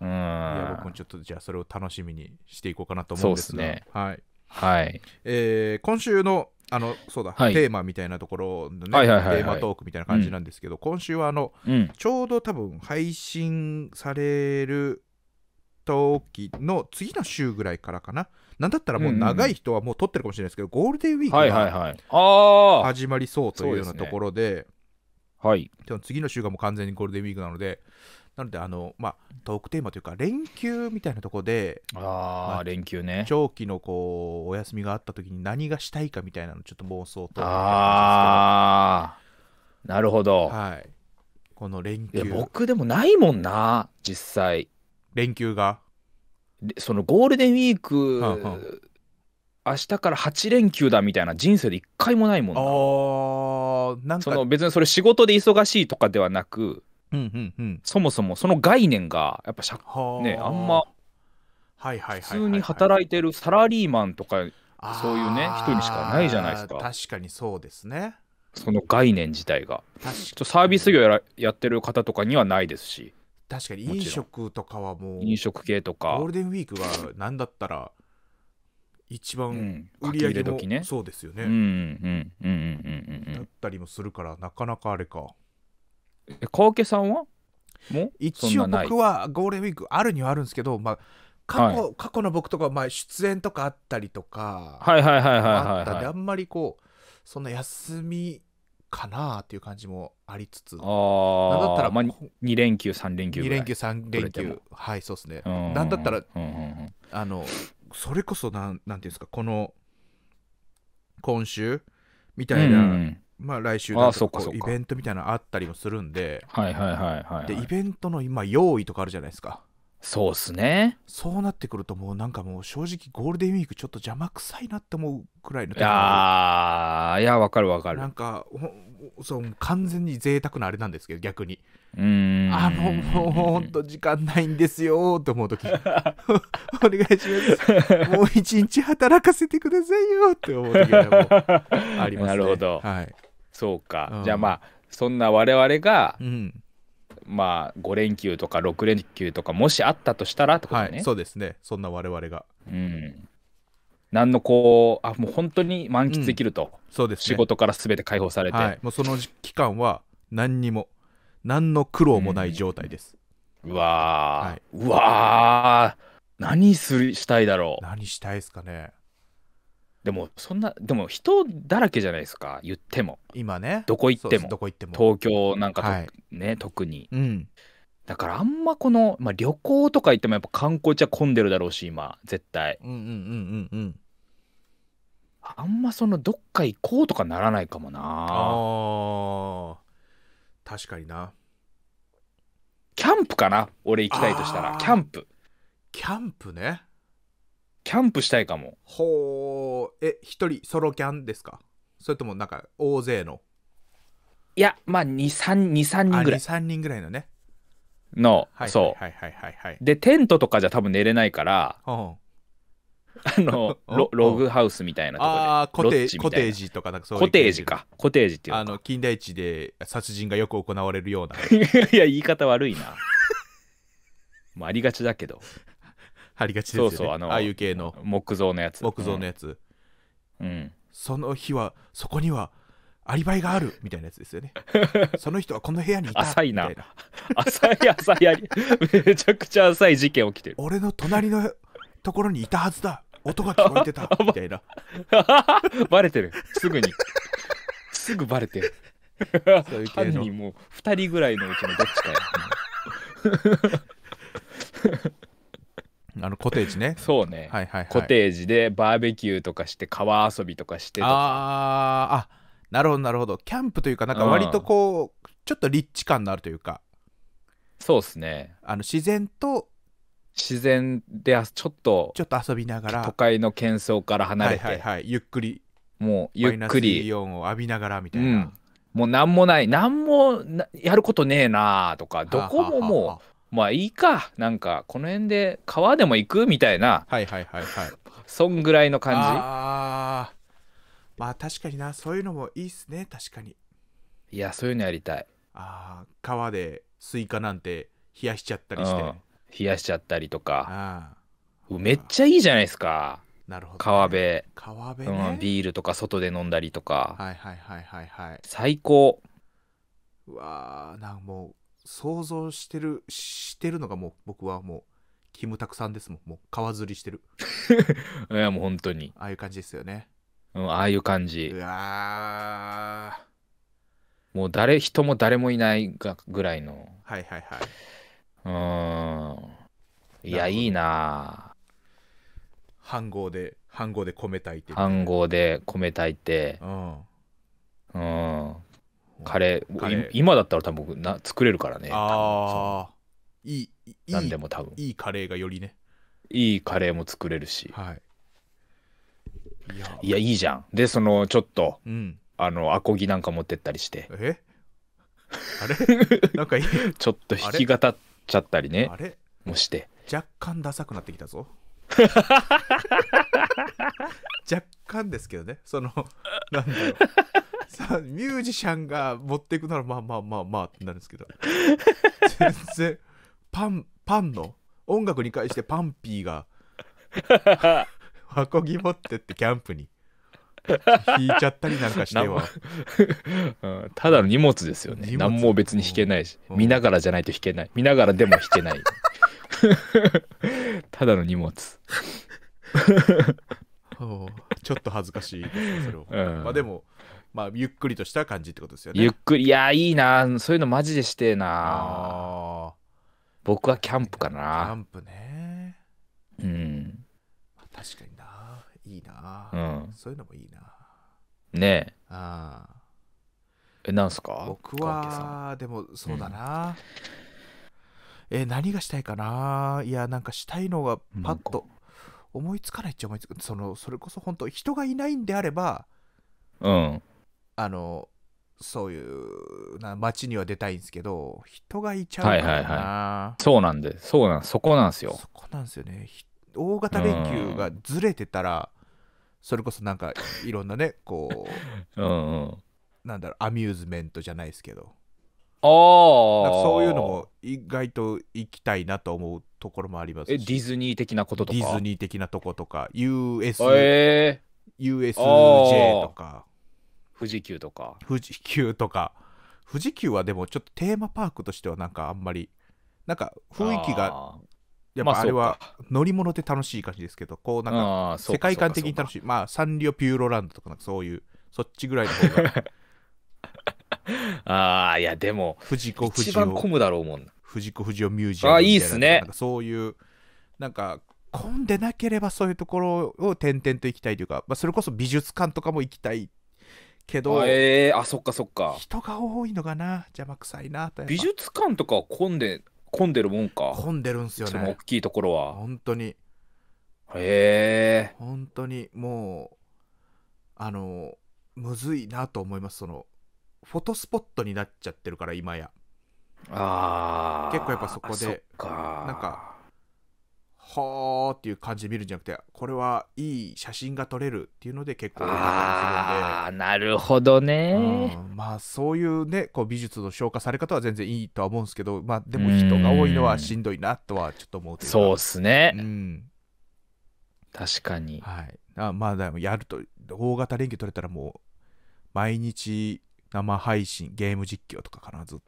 うんいや僕もちょっとじゃあそれを楽しみにしていこうかなと思うんですがそうですねはい、はいえー、今週のあのそうだ、はい、テーマみたいなところのね、はいはいはいはい、テーマトークみたいな感じなんですけど、うん、今週はあの、うん、ちょうど多分配信される時の次の週ぐらいからかな。なんだったらもう長い人はもう撮ってるかもしれないですけど、うんうん、ゴールデンウィークが始まりそうというようなところで、はい、はいはい、次の週がもう完全にゴールデンウィークなので、なのであの、まあ、トークテーマというか連休みたいなところであ、まあ、連休ね長期のこうお休みがあった時に何がしたいかみたいなのちょっと妄想とああなるほど、はい、この連休僕でもないもんな実際連休がそのゴールデンウィーク、はんは明日から8連休だみたいな人生で一回もないもんなあなんかその別にそれ仕事で忙しいとかではなくうんうんうん、そもそもその概念がやっぱしゃ、ね、あんま普通に働いてるサラリーマンとかそういうね人にしかないじゃないですか確かにそうですねその概念自体がちょサービス業やらやってる方とかにはないですし確かに飲食とかはもう飲食系とかゴールデンウィークは何だったら一番売り上げも、うんね、そうですよねだったりもするからなかなかあれかえ小池さんはもう一応僕はゴールデンウィークあるにはあるんですけど、まあ、過去、はい、過去の僕とかまあ出演とかあったりとかはいはいはいはいはい、あったであんまりこうそんな休みかなあっていう感じもありつつあなんだったら、まあ、2連休3連休ぐ2連休3連休はいそうですね、んなんだったら、うん、あのそれこそなんなんていうんですかこの今週みたいなまあ、来週なんかこうイベントみたいなのあったりもするんで、はいはいはいでイベントの今用意とかあるじゃないですか。そうっすね。そうなってくるともうなんかもう正直ゴールデンウィークちょっと邪魔くさいなって思うくらいのいやいやわかるわかる。なんかそう完全に贅沢なあれなんですけど逆にうんあのもうほんと時間ないんですよって思う時お願いしますもう一日働かせてくださいよって思う時がもありますね [laughs] なるほど、はい、そうか、うんじゃあまあそんな我々が、うん、まあ5連休とか6連休とかもしあったとしたらってことはね、い、そうですね。そんな我々が。うん何のこうあもう本当に満喫できると、そうですね。仕事から全て解放されて、はい、もうその期間は何にも、何の苦労もない状態です。うわー、はいうわー何するしたいだろう何したいですかね。でもそんなでも人だらけじゃないですか言っても今ねどこ行っても東京なんか、はい、ね特に、うん、だからあんまこの、まあ、旅行とか行ってもやっぱ観光地は混んでるだろうし今絶対うんうんうんうんうんあんまそのどっか行こうとかならないかもなあ確かになキャンプかな俺行きたいとしたらキャンプキャンプねキャンプしたいかもほうえ一人ソロキャンですかそれともなんか大勢のいやまあ232人ぐらい23人ぐらいのねの、はい、そうはいはいはいはいでテントとかじゃ多分寝れないからあの [laughs] ロログハウスみたいなとこでああコテージとかなんかそういうコテージかコテージっていうあの近代地で殺人がよく行われるような [laughs] いや言い方悪いなまあ、[laughs] ありがちだけど貼りがちですよねそうそうあのああいう系の木造のやつ木造のやつ、うん、うんその日はそこにはアリバイがあるみたいなやつですよね [laughs] その人はこの部屋にいた浅いなみたいな浅い浅いりめちゃくちゃ浅い事件起きてる俺の隣のところにいたはずだ音が聞こえてた [laughs] みたいな [laughs] バレてるすぐにすぐバレてるそういう系の犯人もう2人ぐらいのうちのどっちかやあのコテージねそうね、はいはいはい、コテージでバーベキューとかして川遊びとかしてかああなるほどなるほどキャンプというかなんか割とこう、うん、ちょっとリッチ感のあるというかそうっすねあの自然と自然でちょっとちょっと遊びながら都会の喧騒から離れて、はいはいはい、ゆっくりもうゆっくりイオンを浴びながらみたいな、うん、もう何もない何もやることねえなーとかどこももうまあいいかなんかこの辺で川でも行くみたいなはいはいはいはいそんぐらいの感じああまあ確かになそういうのもいいっすね確かにいやそういうのやりたい、ああ、川でスイカなんて冷やしちゃったりして、ん、冷やしちゃったりとかあめっちゃいいじゃないですかなるほど、川辺、川辺ね、うん、ビールとか外で飲んだりとか、はいはいはいはいはい最高うわなんもう想像してるしてるのがもう僕はもうキムタクさんですもんもう川釣りしてる [laughs] いやもう本当にああいう感じですよね、うん、ああいう感じうわもう誰人も誰もいないがぐらいのはいはいはいうんいやいいな飯号で飯号で米炊いて飯号で米炊いてうん、うん、カレーカレー今だったら多分な作れるからねああいいいい何でも多分いいカレーがよりねいいカレーも作れるし、はい、いやいやいいじゃんでそのちょっと、うん、あのアコギなんか持ってったりしてえあれ [laughs] なんかいいちょっと弾き語っちゃったりねあれもして若干ダサくなってきたぞ [laughs] 若干ですけどねそのなんだろうさミュージシャンが持っていくならまあまあまあまあってなるんですけど全然パンパンの音楽に関してパンピーが箱木持ってってキャンプに引いちゃったりなんかしては、うん、ただの荷物ですよね何も別に弾けないし、うん、見ながらじゃないと弾けない見ながらでも弾けない [laughs] ただの荷物 [laughs] ちょっと恥ずかしいですうん、まあでもまあ、ゆっくりとした感じってことですよねゆっくりいやいいなそういうのマジでしてな僕はキャンプかなキャンプねうん確かにないいな、うん、そういうのもいいなねえあえなんすか僕はでもそうだな、うん、え何がしたいかないやなんかしたいのがパッと思いつかないっちゃ思いつくそのそれこそ本当人がいないんであればうんあのそういうな街には出たいんですけど人がいちゃうからな、はいはいはい、そうなんでそうなんそこなんですよそこなんですよね大型連休がずれてたら、うん、それこそなんかいろんなねこう、うん、うん、なんだろうアミューズメントじゃないですけどあそういうのも意外と行きたいなと思うところもありますえディズニー的なこととかディズニー的なとことか US、えー、USJ とか富士急とか富士急とか富士急はでもちょっとテーマパークとしてはなんかあんまりなんか雰囲気がやっぱあれは乗り物で楽しい感じですけどこうなんか世界観的に楽しいまあサンリオピューロランドとかなんかそういうそっちぐらいの方が [laughs] ああいやでも富士子富士一番混むだろうもん富士子富士ミュージアムあいいっすねそういうなんか混んでなければそういうところを転々と行きたいというか、まあ、それこそ美術館とかも行きたいけど、えー、あそっかそっか人が多いのかな邪魔くさいな美術館とか混んで混んでるもんか混んでるんすよね大きいところは本当にへえ本当にもうあのむずいなと思いますそのフォトスポットになっちゃってるから今やあ結構やっぱそこでなんかほーっていう感じで見るんじゃなくてこれはいい写真が撮れるっていうので結構ああなるほどね、うん、まあそういうねこう美術の消化され方は全然いいとは思うんですけどまあでも人が多いのはしんどいなとはちょっと思ううそうっすね、うん、確かに、はい、あまあでもやると大型連休取れたらもう毎日生配信ゲーム実況とかかなずっと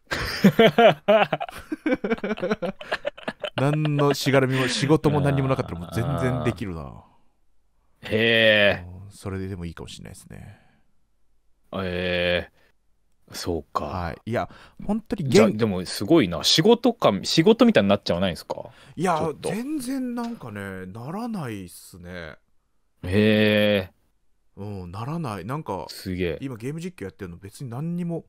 [laughs] 何のしがらみも、仕事も何もなかったらもう全然できるな。へえ。それででもいいかもしれないですね。ええー、そうか。はい。いや、本当にじゃでもすごいな。仕事か、仕事みたいになっちゃわないんですかいや、全然なんかね、ならないっすね。へえ。うん、ならない。なんか、すげえ。今ゲーム実況やってるの別に何にも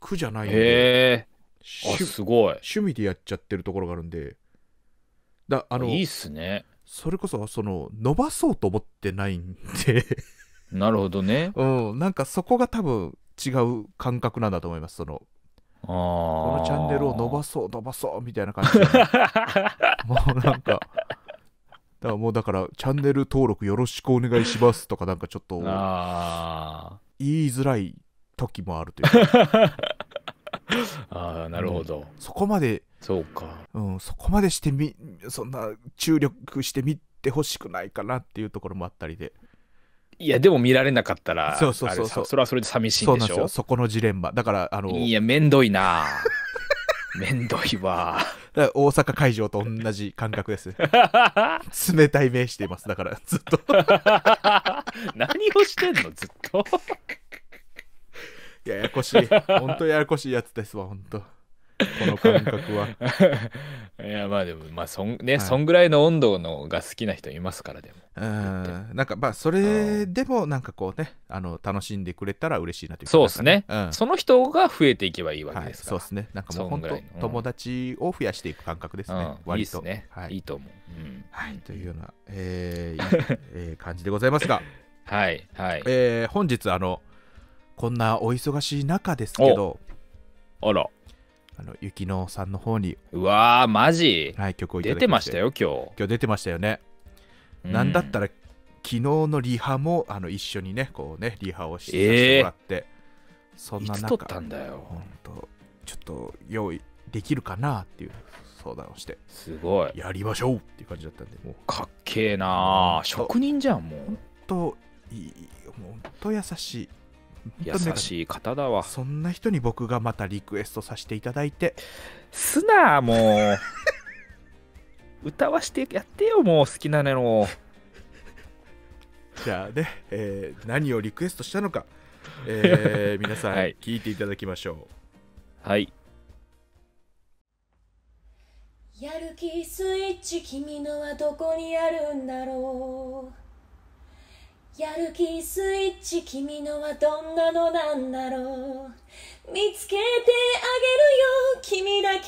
苦じゃないへえ。あ、すごい。趣味でやっちゃってるところがあるんで。だあのいいっすねそれこそその伸ばそうと思ってないんでなるほどね [laughs] うんなんかそこが多分違う感覚なんだと思いますそのこのチャンネルを伸ばそう伸ばそうみたいな感じで [laughs] もうなんかだからもうだからチャンネル登録よろしくお願いしますとかなんかちょっと言いづらい時もあるというか [laughs] ああなるほど、うん、そこまでそうか、うん、そこまでしてみそんな注力してみてほしくないかなっていうところもあったりでいやでも見られなかったらそうそうそうそうそれはそれで寂しいんでしょそうそこのジレンマだからあのいやめんどいな [laughs] めんどいわ大阪会場と同じ感覚です [laughs] 冷たい目していますだからずっと [laughs] 何をしてんのずっとややこしい本当ややこしいやつですわ本当この感覚は [laughs] いやまあでもまあそん,、ね、はい、そんぐらいの温度のが好きな人いますからでもうんなんかまあそれでもなんかこうねあの楽しんでくれたら嬉しいなというそうですね、うん、その人が増えていけばいいわけですから、はい、そうですねなんかもう本当、うん、友達を増やしていく感覚ですね、うん、割といいですね、はい、いいと思う、うんはい、というような、えー [laughs] えー、感じでございますがはいはい、えー、本日あのこんなお忙しい中ですけどあら雪乃さんの方に、うわー、マジ、はい、曲をいただ出てましたよ、今日。今日出てましたよね。うん、なんだったら、昨日のリハもあの一緒にね、こうね、リハをしてもらって、えー、そんな中、いったんだよちょっと用意できるかなっていう相談をしてすごいやりましょうっていう感じだったんでもうかっけえな職人じゃんもう本当いい本当優しい優しい方だわそんな人に僕がまたリクエストさせていただいてすなもう [laughs] 歌わしてやってよもう好きなのじゃあね、えー、何をリクエストしたのか、えー、[laughs] 皆さん聞いていただきましょうはい、はいやる気スイッチ君のはどこにあるんだろうやる気スイッチ君のはどんなのなんだろう見つけてあげるよ君だけのやる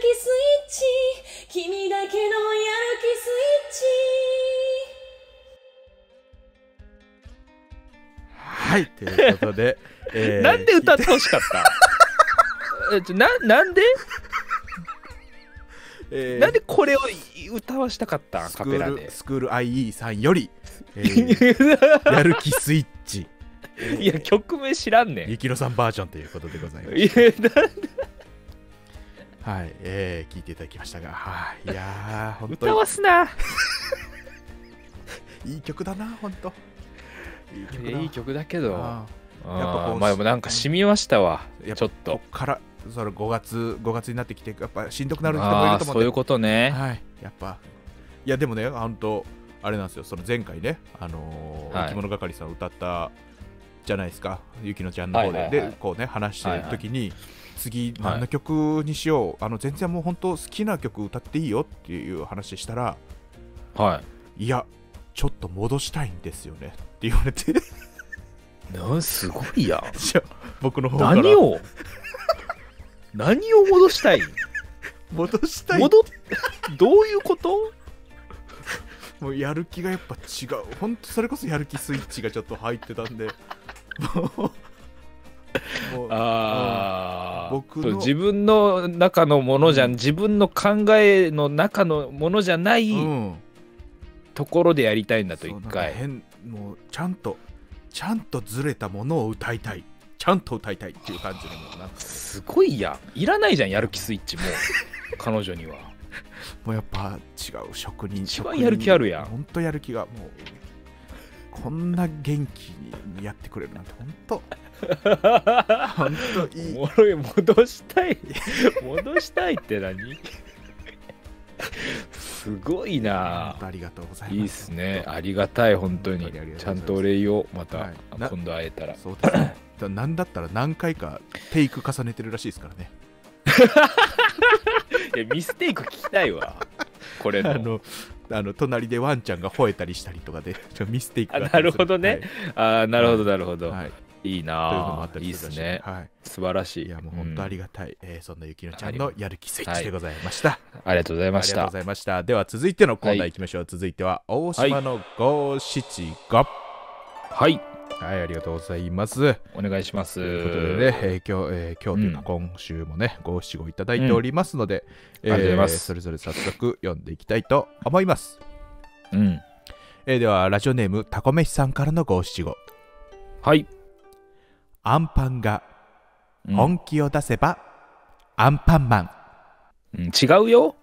気スイッチ君だけのやる気スイッチはいということで、えー、[laughs] なんで歌ってほしかった [laughs] えちょななんでえー、なんでこれを歌わしたかったカペラでスクール IE さんより、えー、[laughs] やる気スイッチ、いや曲名知らんねんゆキろさんバージョンということでございますいやなんはい、えー、聞いていただきましたが、はい、いや本当歌わすな [laughs] いい曲だな、本当いい曲だ。いい曲だけど、やっぱこう、まあ、なんか染みましたわ、ちょっと。ここからそれ5月5月になってきてやっぱしんどくなる人もいると思うそういうことねはいやっぱいやでもね本当あれなんですよその前回ねあのーはい、着物係さん歌ったじゃないですかゆきのちゃんの方で、はいはいはい、でこうね話してる時に、はいはい、次何の曲にしよう、はい、あの全然もう本当好きな曲歌っていいよっていう話したらはいいやちょっと戻したいんですよねって言われて [laughs] なすごいや [laughs] 僕の方から何を何を戻したい [laughs] 戻したい戻っどういうこともうやる気がやっぱ違うほんとそれこそやる気スイッチがちょっと入ってたんでもうああ、僕の自分の中のものじゃ、うん、自分の考えの中のものじゃない、ところでやりたいんだと一回変もうちゃんとちゃんとずれたものを歌いたいちゃんと歌いたいっていう感じでもなんかすごいやいらないじゃんやる気スイッチも [laughs] 彼女にはもうやっぱ違う職人一番やる気あるやん本当やる気がもうこんな元気にやってくれるなんて本当本当いいおもろい戻したい [laughs] 戻したいって何すごいなありがとうございますいいっすねありがたい本当にちゃんとお礼をまた今度会えたら、そうですねなん何だったら何回かテイク重ねてるらしいですからね [laughs] いやミステイク聞きたいわこれあのあの隣でワンちゃんが吠えたりしたりとかでミステイクがなるほどね、はい、あなるほどなるほど、はい、いいないいですね。はい。素晴らしい。いや、もう本当ありがたい。うえそんなゆきのちゃんのやる気スイッチでございました、ありがとうございました。ありがとうございました。では続いてのコーナーいきましょう。続いては、大島の五七が。はいはい、ありがとうございます。お願いします。ということでね、えー、今日、えー、今日というか今週もね、五七五いただいておりますので、うそれぞれ早速読んでいきたいと思います。うん。えー、では、ラジオネーム、たこめしさんからの五七五。はい。アンパンが本気を出せば、アンパンマン。うん、違うよ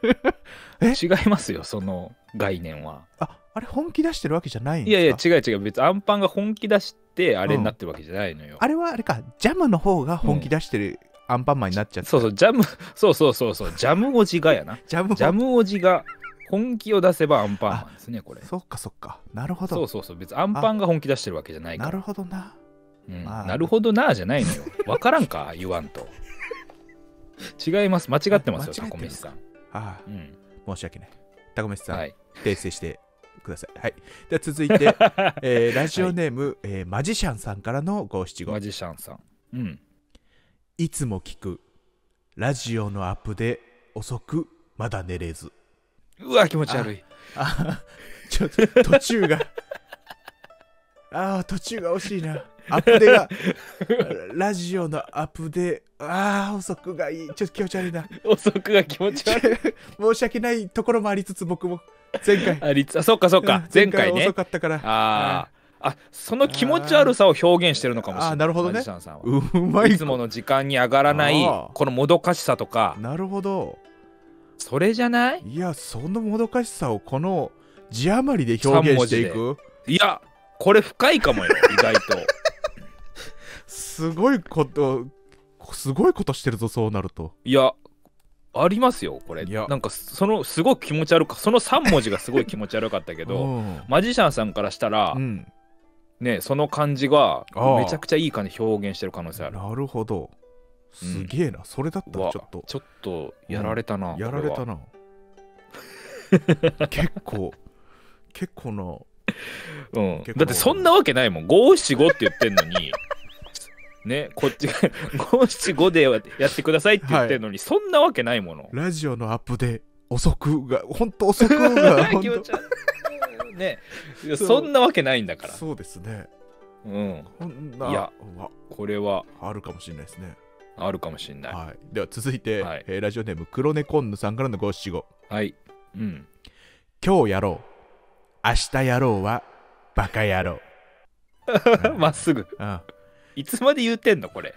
[laughs] 違いますよ、その概念は。ああれ本気出してるわけじゃないんですかいやいや違う違う別にアンパンが本気出してあれになってるわけじゃないのよ、うん、あれはあれかジャムの方が本気出してる、アンパンマンになっちゃって、そうそうジャムそうそうそうそうジャムおじがやなジャムジャムおじが本気を出せばアンパンマンですねこれそっかそっかなるほどそうそうそう別アンパンが本気出してるわけじゃないからなるほどな、うん、なるほどなじゃないのよわからんか [laughs] 言わんと違います間違ってますよタコシさんああ、うん、申し訳ないタコシさん、はい、訂正してください。はい、では続いて、[laughs] えー、ラジオネーム、はい、えー、マジシャンさんからの五七五。マジシャンさん。うん。いつも聞く。ラジオのアップで遅くまだ寝れず。うわ、気持ち悪い。あちょっと途中が。[laughs] ああ、途中が惜しいな。アップデが、ラジオのアップデ、ああ、遅くがいい。ちょっと気持ち悪いな。[laughs] 遅くが気持ち悪い。申し訳ないところもありつつ、僕も前回ありあそっかそっか前回ね遅かったからあああその気持ち悪さを表現してるのかもしれない。なるほどね。うまい。いつもの時間に上がらないこのもどかしさとか。なるほど。それじゃないいやそのもどかしさをこの字余りで表現していくいやこれ深いかもよ意外と。[laughs] すごいことすごいことしてるぞそうなると。いやありますよこれなんかそのすごく気持ち悪かその3文字がすごい気持ち悪かったけど、マジシャンさんからしたら、うん、ねその感じがめちゃくちゃいい感じ表現してる可能性あるなるほどすげえな、うん、それだったらちょっとちょっとやられたな、やられたな [laughs] 結構結構な、うん、だってそんなわけないもん575って言ってんのにね、こっちが [laughs] 五七五でやってくださいって言ってるのに、はい、そんなわけないもの。ラジオのアップで遅くが、本当遅くが。[laughs] 気持ね、そんなわけないんだから。そうですね。うん。こんな。いや、これは。あるかもしれないですね。あるかもしれない。はい、では続いて、はい、えー、ラジオネーム黒猫ンヌさんからの五七五。はい。うん。今日やろう。明日やろうは、バカ野郎。[laughs] まっすぐ。うんいつまで言うてんのこれ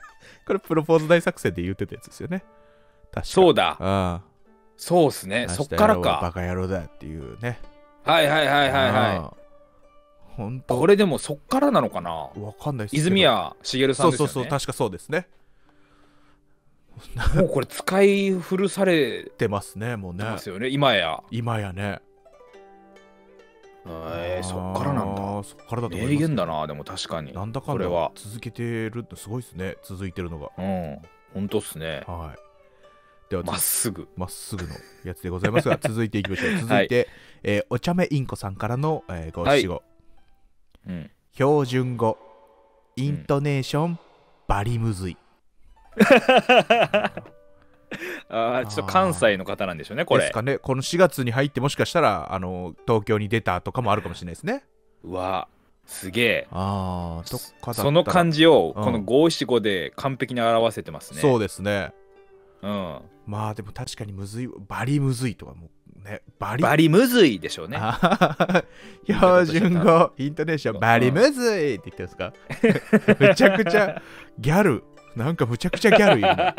[laughs] これプロポーズ大作戦で言うてたやつですよね確かそうだああそうっすねそっからかバカ野郎だっていうねはいはいはいはいはい本当これでもそっからなのかなわかんないです泉谷茂さんですよ、ね、そうそうそう確かそうですねもうこれ使い古されて [laughs] ますねもうねますよね今や今やねえー、そっからなんだ。そっからだと名言だな、でも確かに。なんだかんだ続けてるってすごいですね、続いてるのが。うん、本当っすね。はい。ではまっすぐまっすぐのやつでございますが [laughs] 続いていきましょう続いて、はい、えー、お茶目インコさんからの、えー、ご七五、標準語イントネーション、うん、バリムズイ [laughs] [laughs] あちょっと関西の方なんでしょうねこれですかねこの4月に入ってもしかしたらあの東京に出たとかもあるかもしれないですねうわすげえああその感じをこの五七五で完璧に表せてますね、うん、そうですねうんまあでも確かにむずいバリむずいとかもねバリバリむずいでしょうね [laughs] 標準語イントネーションバリむずいって言ってるんですかむ [laughs] ちゃくちゃギャルなんかむちゃくちゃギャルいる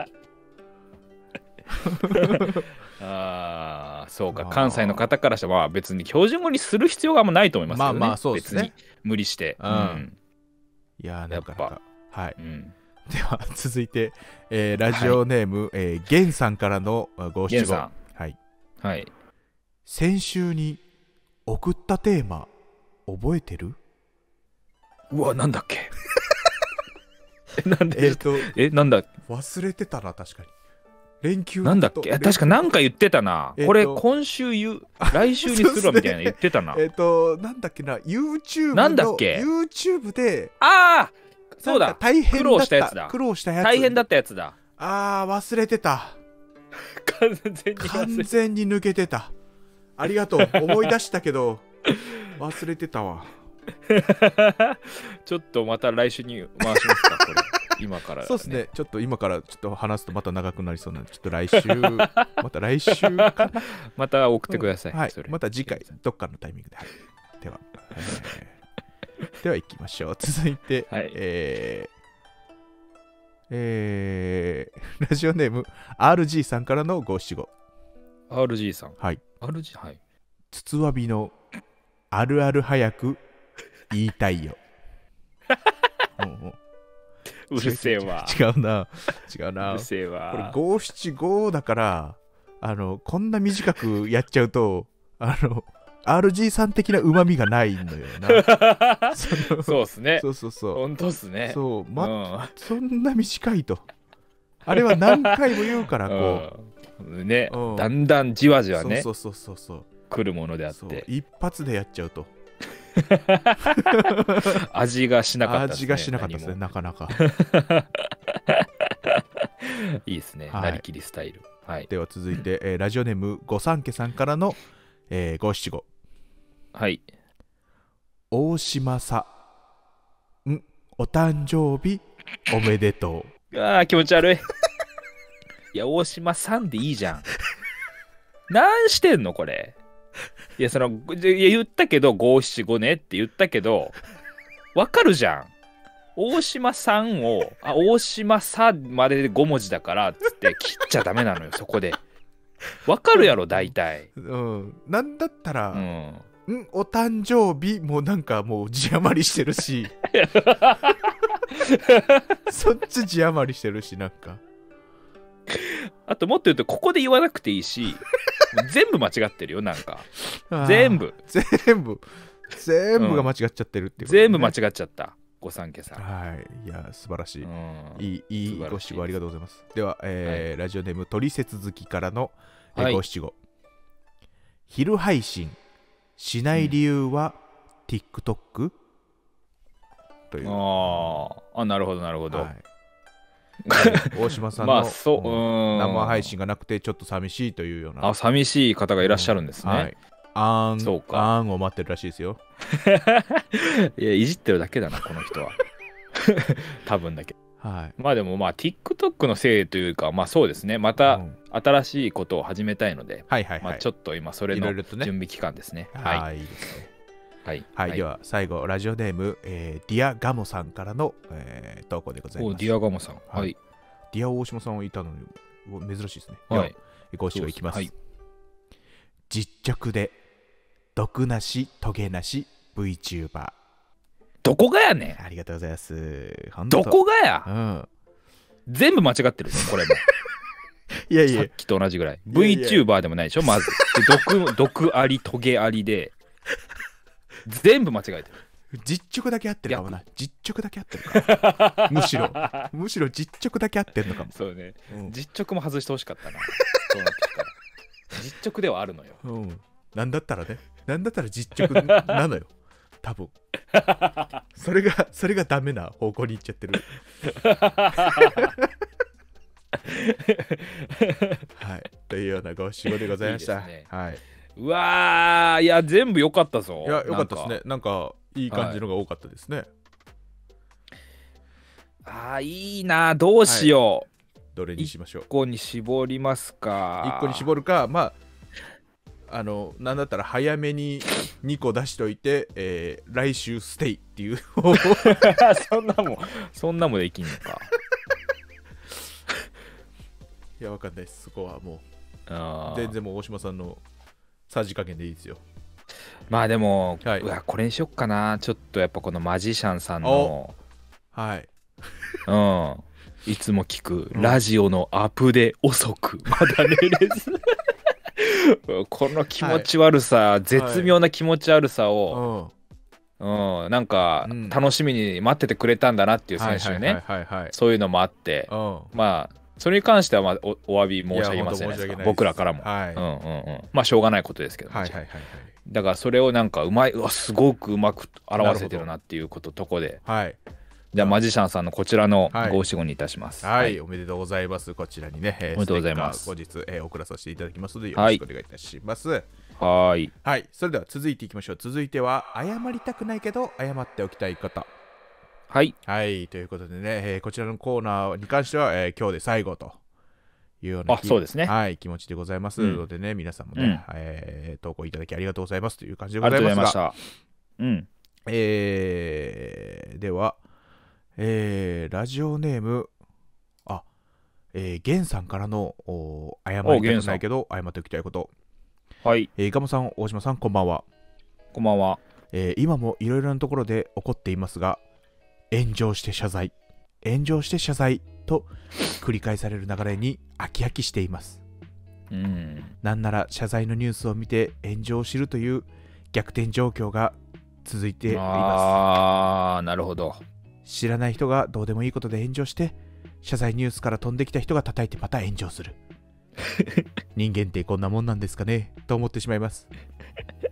[laughs] ああそうか関西の方からしたら別に標準語にする必要があんまないと思いますけどねまあまあそうですね無理して、うん、うん、いややっぱはい、うん、では [laughs] 続いて、えー、ラジオネーム、はい、えー、ゲンさんからのご質問はい、はい、先週に送ったテーマ覚えてるうわなんだっけ [laughs] なんでえっ、ー、とえなんだ忘れてたな確かに連休なんだっけ確か何か言ってたな、えー、これ今週ゆ [laughs] 来週にするわみたいな言ってたな、ね、えっ、ー、となんだっけな YouTube のなんだっけ YouTube でああそうだ大変苦労したやつだ苦労したやつ大変だったやつだああ忘れてた [laughs] 完全に完全に抜けてたありがとう思い出したけど [laughs] 忘れてたわちょっとまた来週に回しますかこれ今から、ね、そうですねちょっと今からちょっと話すとまた長くなりそうなのでちょっと来週 [laughs] また来週かまた送ってください、うん、はい、また次回どっかのタイミングで、はい、では、えー、では行きましょう続いて、はい、えーえー、ラジオネーム RG さんからの5七5 RG さんはい RG はい筒わびのあるある早く言いたいよ [laughs] うるせえわ。[laughs] 違うな。違うな。うるせえわ。これ五七五だから、あの、こんな短くやっちゃうと、あの、RG さん的なうまみがないのよな [laughs] そ。そうっすね。そうそうそう。本当っすね。そう、ま、うん、そんな短いと。あれは何回も言うから、[laughs] こう。うん、ね、うん、だんだんじわじわね。そうそうそうそうそう。来るものであって。一発でやっちゃうと。味がしなかった、ね、味がしなかったですね、なかなか。[laughs] いいですね、はい、なりきりスタイル。はい、では続いて、えー、ラジオネーム御三家さんからの五七五。はい。大島さん、お誕生日おめでとう。ああ、気持ち悪い。いや、大島さんでいいじゃん。何してんのこれ。いや、その、いや言ったけど、五七五ねって言ったけど、わかるじゃん。大島さんを、あ、大島さまでで5文字だからっつって切っちゃダメなのよ、そこで。わかるやろ、大体。うん。なんだったら、うん。んお誕生日もなんかもう字余りしてるし [laughs] そっち字余りしてるしなんかあともっと言うと、ここで言わなくていいし、全部間違ってるよなんか全部全部全部が間違っちゃってるっていう、ねうん、全部間違っちゃったご三家さんはいいや素晴らしい、うん、いいいいご指導ありがとうございますでは、えー、はい、ラジオネーム取説好きからの、えご七五昼配信しない理由は、うん、TikTok? というああなるほどなるほど、はい大島さんの生配信がなくてちょっと寂しいというような。あ、寂しい方がいらっしゃるんですね。はいあんそうかあんを待ってるらしいですよ [laughs] いやいじってるだけだなこの人は [laughs] 多分だけはい、まあでもまあ TikTok のせいというかまあそうですねまた新しいことを始めたいので、うん、はいはい、まあ、ちょっと今それの準備期間ですねはい、はい、いいですねはい、はい、では最後ラジオネーム、えー、ディアガモさんからの、えー、投稿でございますディアガモさんはい、ディア大島さんはいたのに珍しいですねはいご視聴いきます、はい、実直で毒なしトゲなし VTuber どこがやねんありがとうございますどこがや、うん、全部間違ってるこれも [laughs] いやいやさっきと同じぐらい VTuber でもないでしょまず毒毒ありトゲありで全部間違えてる実直だけ合ってるかもな実直だけ合ってるかも [laughs] むしろむしろ実直だけ合ってるのかもそうね、うん、実直も外してほしかったな [laughs] そうなってきたら実直ではあるのよ、うん、なんだったらねなんだったら実直なのよ [laughs] 多分それがそれがダメな方向に行っちゃってるはいというようなご七五でございました、ね、はいうわーいや全部良かったぞいや良かったですねなんかいい感じのが多かったですね、はい、ああいいなどうしよう、はいどれにしましょう1個に絞りますか1個に絞るかまああのなんだったら早めに2個出しといて、えー、来週ステイっていう [laughs] そんなもんそんなもんできんのかいやわかんないですそこはもう全然もう大島さんのさじ加減でいいですよまあでも、はい、うわこれにしよっかなちょっとやっぱこのマジシャンさんのはいうんいつも聞く、ラジオのアップで遅くまだ寝れずこの気持ち悪さ、はい、絶妙な気持ち悪さを、はい、うん、なんか、楽しみに待っててくれたんだなっていう選手ねそういうのもあって、まあそれに関しては、まあお、お詫び申し上げますん僕らからも、はいうんうんうん。まあ、しょうがないことですけど、はいはいはいはい、だからそれをなんかうまい、うわすごくうまく表せてるなっていうこととこで、はい、じゃあマジシャンさんのこちらの五七五にいたします、はい、はい。おめでとうございます。こちらにね、おめでとうございます。後日、えー、送らさせていただきますので、よろしくお願いいたします。はい。はい。それでは続いていきましょう。続いては、謝りたくないけど、謝っておきたい方。はい、はい、ということでね、えー、こちらのコーナーに関しては、えー、今日で最後というようなあそうですね、はい、気持ちでございますのでね、うん、皆さんもね、うん、えー、投稿いただきありがとうございますという感じでございますがありがとうございました、うんえー、では、えー、ラジオネームあえー、ゲンさんからのお謝りたくないけど謝っておきたいことはい、えー、ガモさん大島さんこんばんはこんばんは、えー、今もいろいろなところで起こっていますが炎上して謝罪、炎上して謝罪と繰り返される流れに飽き飽きしています。うん、なんなら謝罪のニュースを見て炎上を知るという逆転状況が続いていますああなるほど知らない人がどうでもいいことで炎上して謝罪ニュースから飛んできた人が叩いてまた炎上する [laughs] 人間ってこんなもんなんですかねと思ってしまいます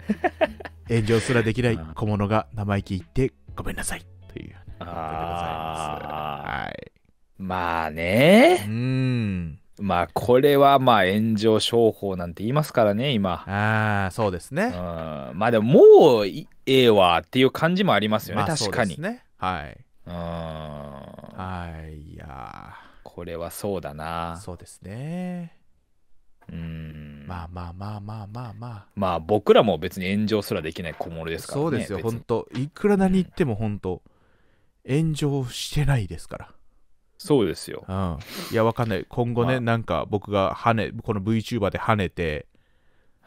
[laughs] 炎上すらできない小物が生意気言ってごめんなさいというあはい。まあね。うん。まあこれはまあ炎上商法なんて言いますからね今ああそうですね、うん、まあでももうええわっていう感じもありますよね、まあ、確かにねはいうんはいいやこれはそうだなそうですねうんまあまあまあまあまあまあまあ僕らも別に炎上すらできない小物ですからねそうですよ本当いくら何言っても本当、うん炎上してないですから。そうですよ。うん、いや、わかんない。今後ね、まあ、なんか僕が跳ね、この VTuber で跳ねて、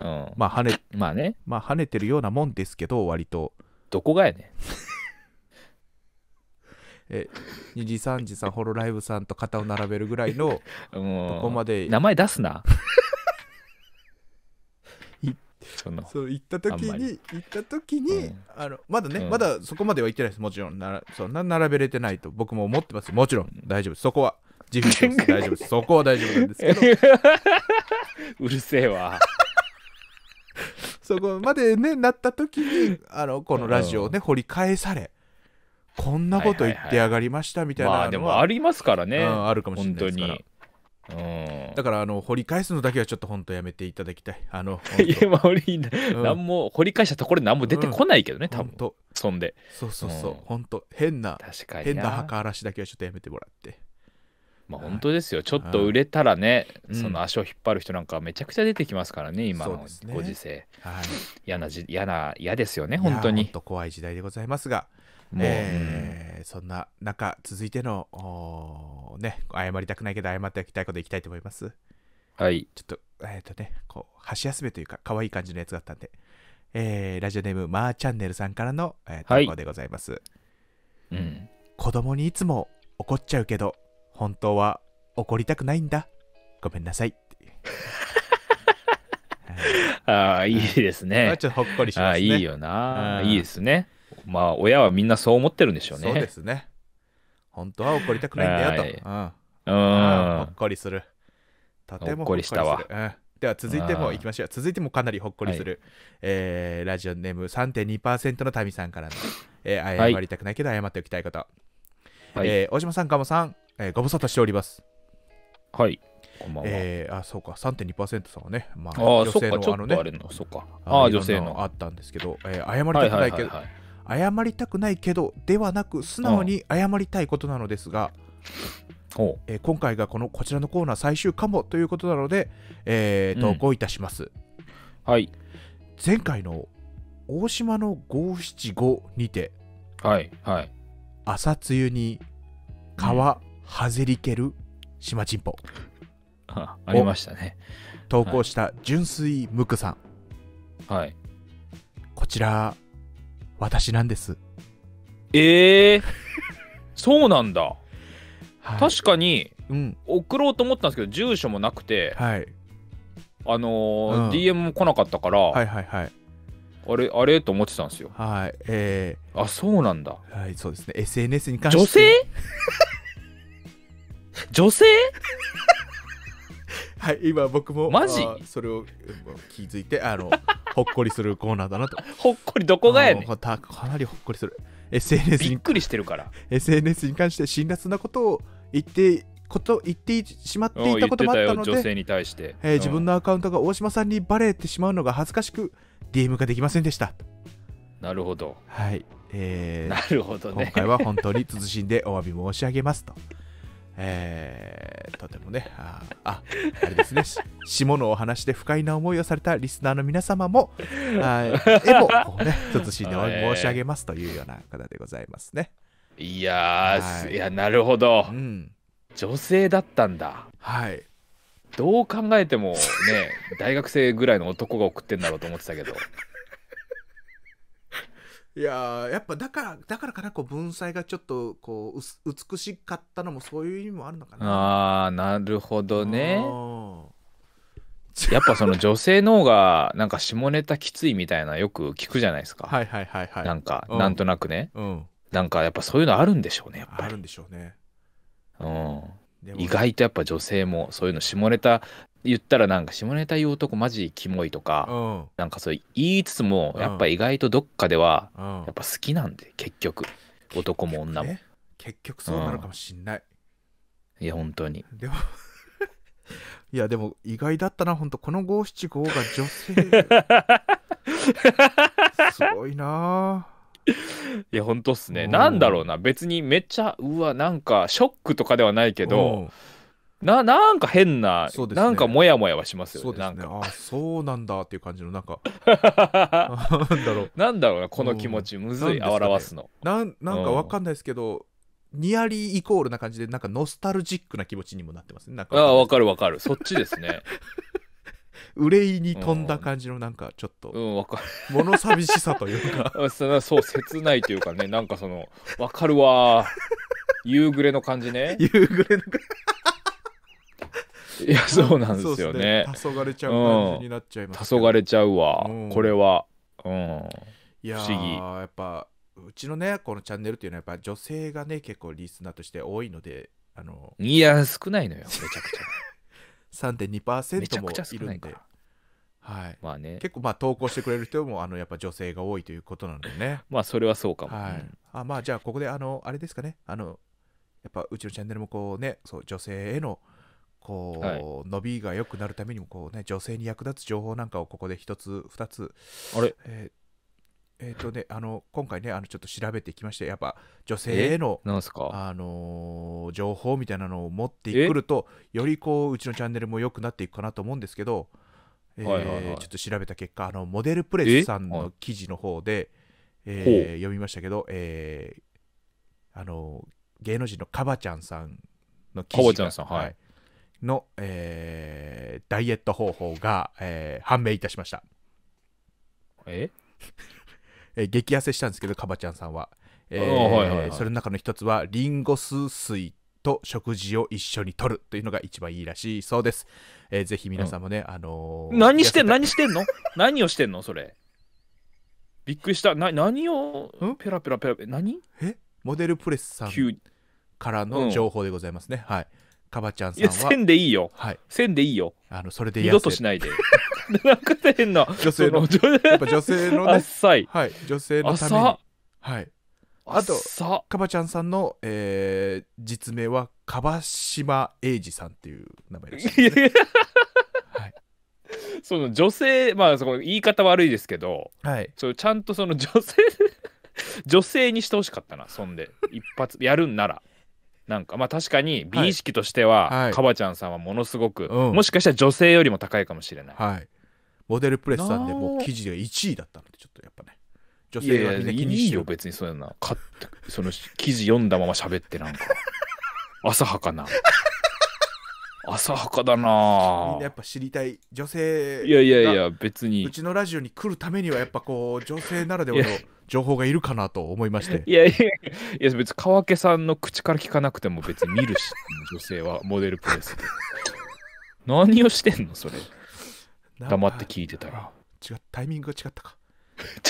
うん、まあ跳ね、まあね、まあ跳ねてるようなもんですけど、割と。どこがやねん。[laughs] え、二次三次さん、ホロライブさんと肩を並べるぐらいの、ど [laughs] こまで。名前出すな。そのそう行った時に行った時に、うん、あのまだね、うん、まだそこまでは行ってないですもちろんならそんな並べれてないと僕も思ってますもちろん大丈夫そこは自負す大丈夫です [laughs] そこは大丈夫なんですけど [laughs] うるせえわそこまでねなった時にあのこのラジオをね、うん、掘り返されこんなこと言ってやがりましたみたいな、はいはいはい、まあでもありますからね、あるかもしれないですからうん、だからあの掘り返すのだけはちょっと本当やめていただきたい。あの [laughs] いや、まうん何も掘り返したところで何も出てこないけどね、多分ん。そんで。そうそうそう、うん本当変な確かに変な墓荒らしだけはちょっとやめてもらって。まあ、本当ですよ。ちょっと売れたらね、その足を引っ張る人なんかめちゃくちゃ出てきますからね、今そうのですねご時世。はい、嫌なじ、嫌な、嫌ですよね、本当に。やに。怖い時代でございますが、もう、えーうん、そんな中続いてのね謝りたくないけど謝っておきたいこといきたいと思いますはいちょっとえっ、ー、とねこう箸休めというか可愛い感じのやつだったんで、えー、ラジオネームまー、あ、チャンネルさんからの、えー、投稿でございます、はい、うん、子供にいつも怒っちゃうけど本当は怒りたくないんだごめんなさい [laughs] ああいいですね、[laughs] あ、ちょっとほっこりしますねあいいよな、いいですねまあ親はみんなそう思ってるんでしょうね。そうですね。本当は怒りたくないんだよと。うん。うん。ほっこりする。とてもほっこりしたわ。では続いてもいきましょう。続いてもかなりほっこりする。えー、ラジオネーム3.2%の民さんからの、えー、謝りたくないけど謝っておきたいこと。はい、え大島さん、かもさん、えご無沙汰しております。はい。こんばんは。えー、あ、そうか、3.2%さんはね、まあ、あ女性のあのね、あ、あ、女性の。あったんですけど、えー、謝りたくないけど、謝りたくないけどではなく素直に謝りたいことなのですが、えー、今回がこのこちらのコーナー最終かもということなので、えー、投稿いたします、うん、はい前回の大島の五七五にてはいはい朝露に皮はぜりける島ちんぽありましたね投稿した純粋ムクさんはいこちら私なんですええー、そうなんだ、はい、確かに、うん、送ろうと思ったんですけど住所もなくて、はい、あのーうん、DM も来なかったから、はいはいはい、あれあれと思ってたんですよはいえー、あそうなんだはいそうですね SNS に関して女性 [laughs] 女性はい、今僕もマジそれを気づいてあの [laughs] ほっこりするコーナーだなと。ほっこりどこがやねん。かなりほっこりする。SNS びっくりしてるから。SNS に関して辛辣なことを言ってこと言ってしまっていたこともあったので、女性に対して、えー、自分のアカウントが大島さんにバレてしまうのが恥ずかしく DM ができませんでした。なるほど。はい。えー、なるほどね。今回は本当に謹んでお詫び申し上げますと。えー、とてもねあああれですね下のお話で不快な思いをされたリスナーの皆様も絵 [laughs] もね謹んで申し上げますというような方でございますねいやー、はい、いやなるほど、うん、女性だったんだはいどう考えてもね大学生ぐらいの男が送ってんだろうと思ってたけどいややっぱだからだからかなこう文才がちょっとこう美しかったのもそういう意味もあるのかなあーなるほどねやっぱその女性の方がなんか下ネタきついみたいなよく聞くじゃないですかはいはいはいはいなんか、うんなんとなくねうんなんかやっぱそういうのあるんでしょうねやっあぱりるんでしょうね、うん意外とやっぱ女性もそういうの下ネタ言ったらなんか下ネタ言う男マジキモいとか、うん、なんかそう言いつつもやっぱ意外とどっかではやっぱ好きなんで結局男も女も結局,、そうなのかもしんない、うん、いや本当にでも [laughs] いやでも意外だったな本当この五七五が女性 [laughs] すごいないや本当っすね、なんだろうな別にめっちゃうわなんかショックとかではないけど、うんななんか変な、ねなんかモヤモヤはしますよね。そうですね。なんかあそうなんだっていう感じの、なんか、[laughs] なんだろう。なんだろうな、この気持ち、むずい、す表すの。なんなんかわかんないですけど、ニアリーイコールな感じで、なんかノスタルジックな気持ちにもなってますね。なんああ、か、わかるわかる。そっちですね。[laughs] 憂いに飛んだ感じの、なんかちょっうと、ん、わか物寂しさというか、る。[laughs] そそう、切ないというかね、なんかその、わかるわー。夕暮れの感じね。夕暮れの感いやそうなんですよね黄昏ちゃう感じになっちゃいます、黄昏ちゃうわ、うん、これはうんいや不思議やっぱうちのねこのチャンネルっていうのはやっぱ女性がね結構リスナーとして多いのであのいや少ないのよめちゃくちゃ3.2% [laughs] もいるんではいまあね、結構まあ投稿してくれる人もあのやっぱ女性が多いということなのでね [laughs] まあそれはそうかも、はいあまあじゃあここであのあれですかねあのやっぱうちのチャンネルもこうねそう女性へのこう、伸びが良くなるためにもこう、ね、女性に役立つ情報なんかをここで1つ2つあれ、えー、えー、とね、あの今回ねあのちょっと調べてきましてやっぱ女性へのあのー、情報みたいなのを持ってくるとよりこううちのチャンネルも良くなっていくかなと思うんですけど、えちょっと調べた結果あのモデルプレスさんの記事の方で、ええー、読みましたけど、えー、あの芸能人のカバちゃんさんの記事がカバちゃんさん、はい、はいの、えー、ダイエット方法が、えー、判明いたしましたえ [laughs] えー、激痩せしたんですけどかばちゃんさんは,、えーそれの中の一つはリンゴ酢水と食事を一緒にとるというのが一番いいらしいそうです、えー、ぜひ皆さんもね、うん、あのー、何してん何してんの何をしてんのそれびっくりしたな何をペラペラペラ何えモデルプレスさんからの情報でございますね、はいかばちゃんさんは。線でいいよ。はい。線でいいよ。あの、それで二度としないで。なんか変な。女性の、やっぱ女性のね。浅い。はい。女性のために。はい。あと、かばちゃんさんの、えー、実名は、かばしまえいじさんっていう名前でしね。はい。その女性、まあ、その言い方悪いですけど、はい。そうちゃんとその女性、女性にしてほしかったな、そんで。一発、やるんなら。なんかまあ確かに美意識としては、はい、かばちゃんさんはものすごく、うん、もしかしたら女性よりも高いかもしれない、はい、モデルプレスさんでもう記事で1位だったのでちょっとやっぱね女性がみんな気にしいよ別にそうやなその記事読んだまま喋ってなんか [laughs] 浅はかな浅はかだなみんなやっぱ知りたい女性いやいやいや別にうちのラジオに来るためにはやっぱこう女性ならではの情報がいるかなと思いまして。いやいやいや、別川家さんの口から聞かなくても別に見るし、女性はモデルプレス何をしてんの、それ。黙って聞いてたら。違う、タイミングが違ったか。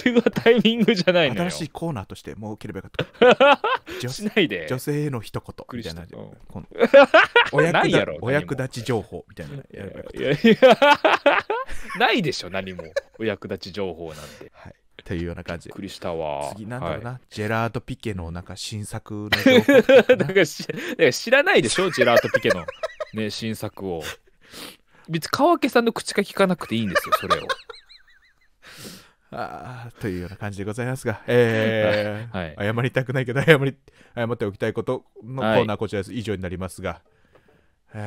違うタイミングじゃないのよ。新しいコーナーとして設ければよかった。[laughs] しないで。女性への一言みたいな。お役だお役立ち情報みたいな。ないでしょ、何も。お役立ち情報なんて。はいっていうような感じ。びっくりしたわ。次、なんだろうな、はい、ジェラート・ピケのなんか新作の [laughs] なんかし。か知らないでしょ、ジェラート・ピケの、ね、新作を。別に川家さんの口が聞かなくていいんですよ、それを。あというような感じでございますが、えーはい、謝りたくないけど謝り謝っておきたいことのコーナーこちらです、はい、以上になりますが、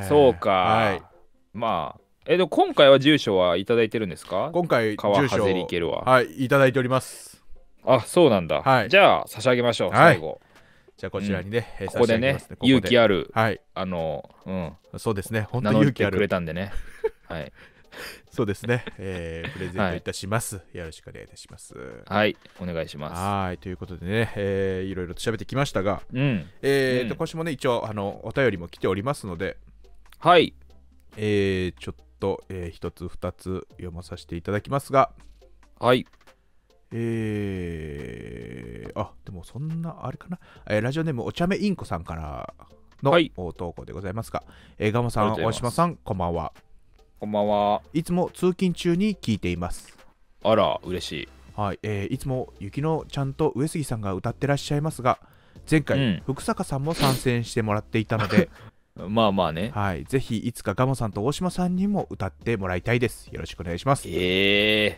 そうか、はい、まあえで今回は住所はいただいてるんですか今回川はけるははいいただいておりますあそうなんだ、はい、じゃあ差し上げましょう、はい、最後じゃあこちらにね、うん、ここでね、ね、勇気ある、はい、あのうんそうですね本当に勇気あるくれたんでね [laughs] はいそうですね、えー、プレゼントいたします、はい、よろしくお願いいたします。はい、お願いします。はい、ということでね、えー、いろいろと喋ってきましたが、うん、えーと、今週もね、一応あの、お便りも来ておりますので、はい、えー、ちょっと、えー、1つ2つ読まさせていただきますがはいえー、あでもそんなあれかな、えー、ラジオネームお茶目インコさんからの、はい、投稿でございますが、えー、ガモさん大島さんこんばんはこんばんはいつも通勤中に聞いていますあら嬉しいはい、えー、いつも雪乃ちゃんと上杉さんが歌ってらっしゃいますが前回、うん、福坂さんも参戦してもらっていたので [laughs] まあまあね。はい。ぜひ、いつかガモさんと大島さんにも歌ってもらいたいです。よろしくお願いします。えー、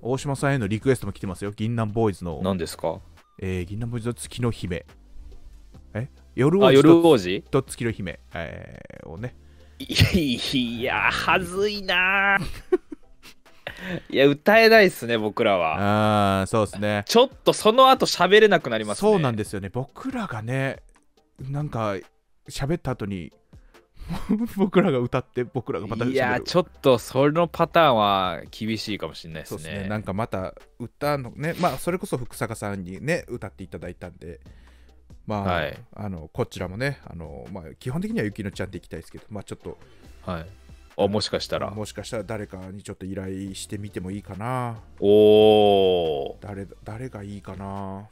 大島さんへのリクエストも来てますよ。銀杏ボーイズの。何ですかえー、銀杏ボーイズの月の姫。え夜王子夜王子と月の姫、えー、をね。いや、はずいないや、歌えないっすね、僕らは。ああ、そうですね。ちょっとその後喋れなくなりますね。そうなんですよね。僕らがね、なんか喋った後に [laughs] 僕らが歌って僕らがまたいやちょっとそのパターンは厳しいかもしれないですねそうですねなんかまた歌のねまあそれこそ福坂さんにね歌っていただいたんでまあ、はい、あのこちらもねあの、まあ、基本的には雪乃ちゃんでいきたいですけどまあちょっとはいあもしかしたらもしかしたら誰かにちょっと依頼してみてもいいかなおお誰誰がいいかな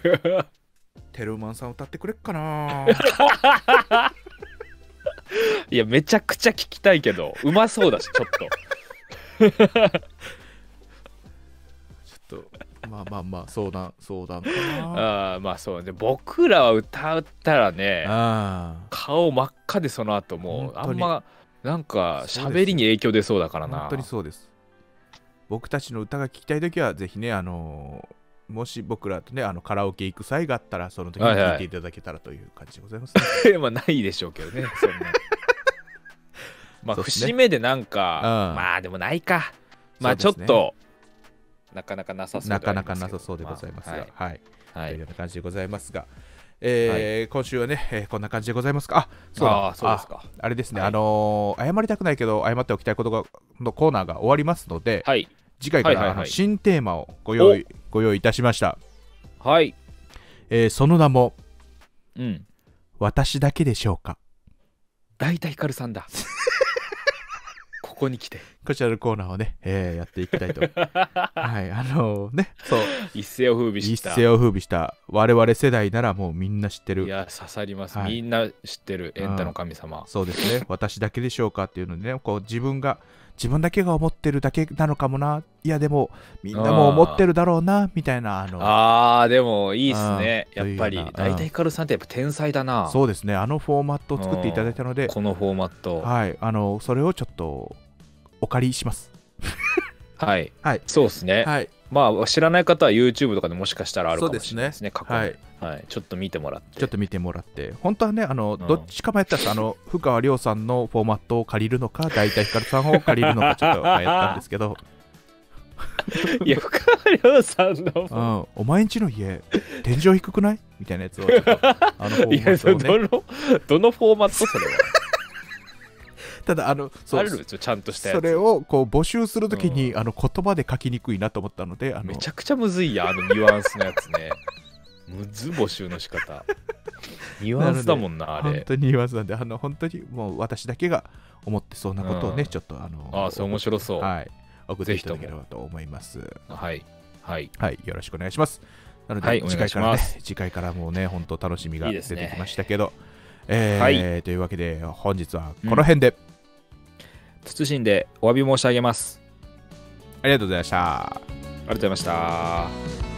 [laughs] テルマンさん歌ってくれっかな [laughs] いやめちゃくちゃ聞きたいけどうまそうだしちょっと [laughs] ちょっとまあまあまあ相談相談かなあまあそうね僕らは歌ったらね顔真っ赤でその後もうあんまなんか喋りに影響出そうだからな本当にそうです僕たちの歌が聴きたい時はぜひねあのーもし僕らとね、あのカラオケ行く際があったら、その時に聞いていただけたらという感じでございます、ね、はいはい、まあ、ないでしょうけどね、そんな。[laughs] まあ、節目でなんか、うん、まあでもないか。まあ、ちょっと、ね、なかなかなさそうなかなかなさそうでございますが、まあ、はい。はい、というような感じでございますが。えー、はい、今週はね、えー、こんな感じでございますか。あ、そうあそうですかあ。あれですね、はい、あのー、謝りたくないけど、謝っておきたいことがのコーナーが終わりますので、はい、次回から、はいはいはい、新テーマをご用意ご用意いたしましたはい、えー、その名も、うん、私だけでしょうか大体ヒカルさんだ [laughs] ここに来てこちらのコーナーをね、えー、やっていきたいと。[laughs] はい、あのー、ね、そう。一世を風靡した。一世を風靡した。我々世代ならもうみんな知ってる。いや、刺さります。はい、みんな知ってる。エンタの神様、そうですね。[laughs] 私だけでしょうかっていうのでね、こう自分が、自分だけが思ってるだけなのかもな。いや、でも、みんなも思ってるだろうな、みたいな。あのあー、でもいいっすね。やっぱり、大体ヒカルさんってやっぱ天才だな。そうですね。あのフォーマットを作っていただいたので、このフォーマット。はい、あの、それをちょっと、お借りします。はい。はい。そうですね。はい。まあ、知らない方は YouTube とかでもしかしたらあるかもしれないですね、すね過去、はい、はい。ちょっと見てもらって。ちょっと見てもらって。本当はね、あの、うん、どっちか迷ったら、あの、深 [laughs] 川亮さんのフォーマットを借りるのか、大体ひかるさんを借りるのか、ちょっと迷ったんですけど。[laughs] いや、深川亮さんの、うん、お前んちの家、天井低くないみたいなやつを、あの、[laughs] フォーマットを、ね、いや、の、どのフォーマットそれは。ただあのあるちゃんとしたそれをこう募集するときに、うん、あの言葉で書きにくいなと思ったのでめちゃくちゃむずいやあのニュアンスのやつね [laughs] むず募集の仕方 [laughs] ニュアンスだもんなあれ本当にニュアンスなんであの本当にもう私だけが思ってそうなことをね、うん、ちょっとあのああそう面白そうはい送っていただければと思いますはいはい、はい、よろしくお願いしますなので、はい、次回から、ね、次回からもうね本当楽しみが出てきましたけどいい、ね、えーはい、というわけで本日はこの辺で、うん謹んでお詫び申し上げますありがとうございましたありがとうございました